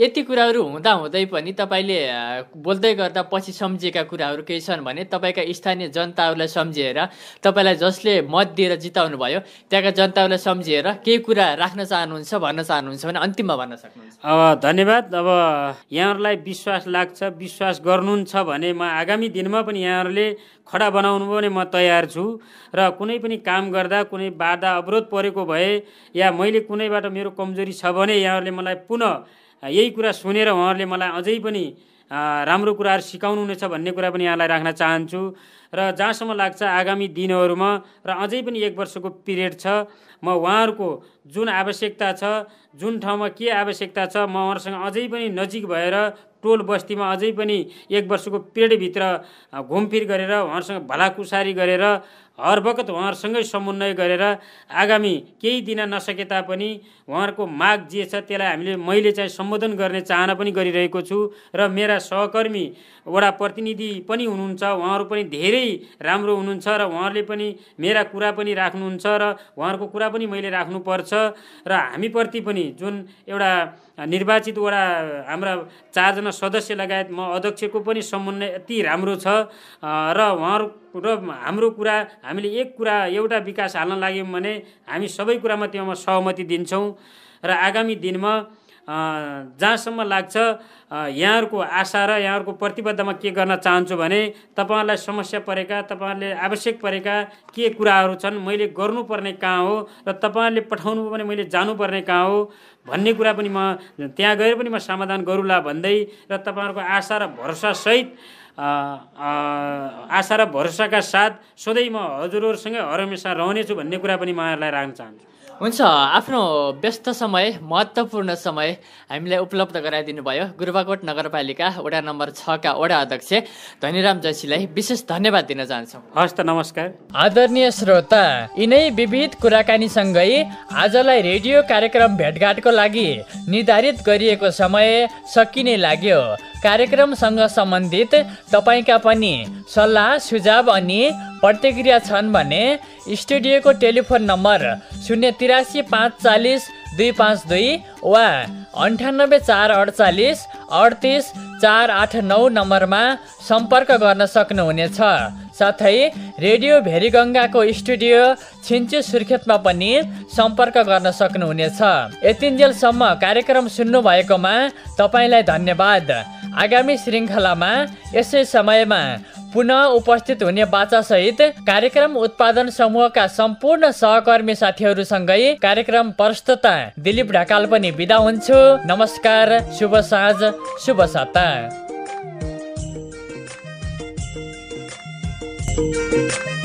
यति कुराहरू हुँदा हुँदै पनि तपाईँले बोल्दै गर्दा पछि सम्झिएका कुराहरू केही छन् भने तपाईँका स्थानीय जनताहरूलाई सम् सम्झिएर तपाईँलाई जसले मत दिएर जिताउनु भयो त्यहाँका जनतालाई सम्झिएर केही कुरा राख्न चाहनुहुन्छ भन्न चाहनुहुन्छ भने अन्तिममा भन्न सक्नुहुन्छ अब धन्यवाद अब यहाँहरूलाई विश्वास लाग्छ विश्वास गर्नुहुन्छ भने म आगामी दिनमा पनि यहाँहरूले खडा बनाउनु भने म तयार छु र कुनै पनि काम गर्दा कुनै बाधा अवरोध परेको भए या मैले कुनैबाट मेरो कमजोरी छ भने यहाँहरूले मलाई पुनः यही कुरा सुनेर उहाँहरूले मलाई अझै पनि राम्रो कुराहरू सिकाउनु हुनेछ भन्ने कुरा पनि यहाँलाई राख्न चाहन्छु र जहाँसम्म लाग्छ आगामी दिनहरूमा र अझै पनि एक वर्षको पिरियड छ म उहाँहरूको जुन आवश्यकता छ जुन ठाउँमा के आवश्यकता छ म उहाँहरूसँग अझै पनि नजिक भएर टोल बस्तीमा अझै पनि एक वर्षको पिरियडभित्र घुमफिर गरेर उहाँहरूसँग भलाकुसारी गरेर हर बखत उहाँहरूसँगै समन्वय गरेर आगामी केही दिन नसके तापनि उहाँहरूको माग जे छ त्यसलाई हामीले मैले चाहिँ सम्बोधन गर्ने चाहना पनि गरिरहेको छु र मेरा सहकर्मी वडा प्रतिनिधि पनि हुनुहुन्छ उहाँहरू पनि धेरै धेरै राम्रो हुनुहुन्छ र उहाँहरूले पनि मेरा कुरा पनि राख्नुहुन्छ र उहाँहरूको कुरा पनि मैले राख्नुपर्छ र हामीप्रति पनि जुन एउटा निर्वाचित वडा हाम्रा चारजना सदस्य लगायत म अध्यक्षको पनि समन्वय यति राम्रो छ र उहाँहरू र हाम्रो कुरा हामीले एक कुरा एउटा विकास हाल्न लाग्यौँ भने हामी सबै कुरामा त्योमा सहमति दिन्छौँ र आगामी दिनमा जहाँसम्म लाग्छ यहाँहरूको आशा र यहाँहरूको प्रतिबद्धमा के गर्न चाहन्छु भने तपाईँहरूलाई समस्या परेका तपाईँहरूले आवश्यक परेका के कुराहरू छन् मैले गर्नुपर्ने कहाँ हो र तपाईँहरूले पठाउनु भने मैले जानुपर्ने कहाँ हो भन्ने कुरा पनि म त्यहाँ गएर पनि म समाधान गरौँला भन्दै र तपाईँहरूको आशा र भरोसासहित आशा र भरोसाका साथ सधैँ म हजुरहरूसँगै हरमेसा रहनेछु भन्ने कुरा पनि म यहाँलाई राख्न चाहन्छु हुन्छ आफ्नो व्यस्त समय महत्त्वपूर्ण समय हामीलाई उपलब्ध गराइदिनु भयो गुरुबाकोट नगरपालिका वडा नम्बर छका वडा अध्यक्ष धनीराम जोशीलाई विशेष धन्यवाद दिन चाहन्छौँ हस् त नमस्कार आदरणीय श्रोता यिनै विविध कुराकानीसँगै आजलाई रेडियो कार्यक्रम भेटघाटको लागि निर्धारित गरिएको समय सकिने लाग्यो कार्यक्रमसँग सम्बन्धित तपाईँका पनि सल्लाह सुझाव अनि प्रतिक्रिया छन् भने स्टुडियोको टेलिफोन नम्बर शून्य तिरासी पाँच चालिस दुई पाँच दुई वा अन्ठानब्बे चार अडचालिस अडतिस चार आठ नौ नम्बरमा सम्पर्क गर्न सक्नुहुनेछ साथै रेडियो भेरीगङ्गाको स्टुडियो छिन्चु सुर्खेतमा पनि सम्पर्क गर्न सक्नुहुनेछ यतिन्जेलसम्म कार्यक्रम सुन्नुभएकोमा तपाईँलाई धन्यवाद आगामी श्रृङ्खलामा यसै समयमा पुनः उपस्थित हुने बाचासहित कार्यक्रम उत्पादन समूहका सम्पूर्ण सहकर्मी साथीहरूसँगै कार्यक्रम प्रस्तुत दिलीप ढकाल पनि बिदा हुन्छु नमस्कार शुभ साँझ शुभ साता Thank you.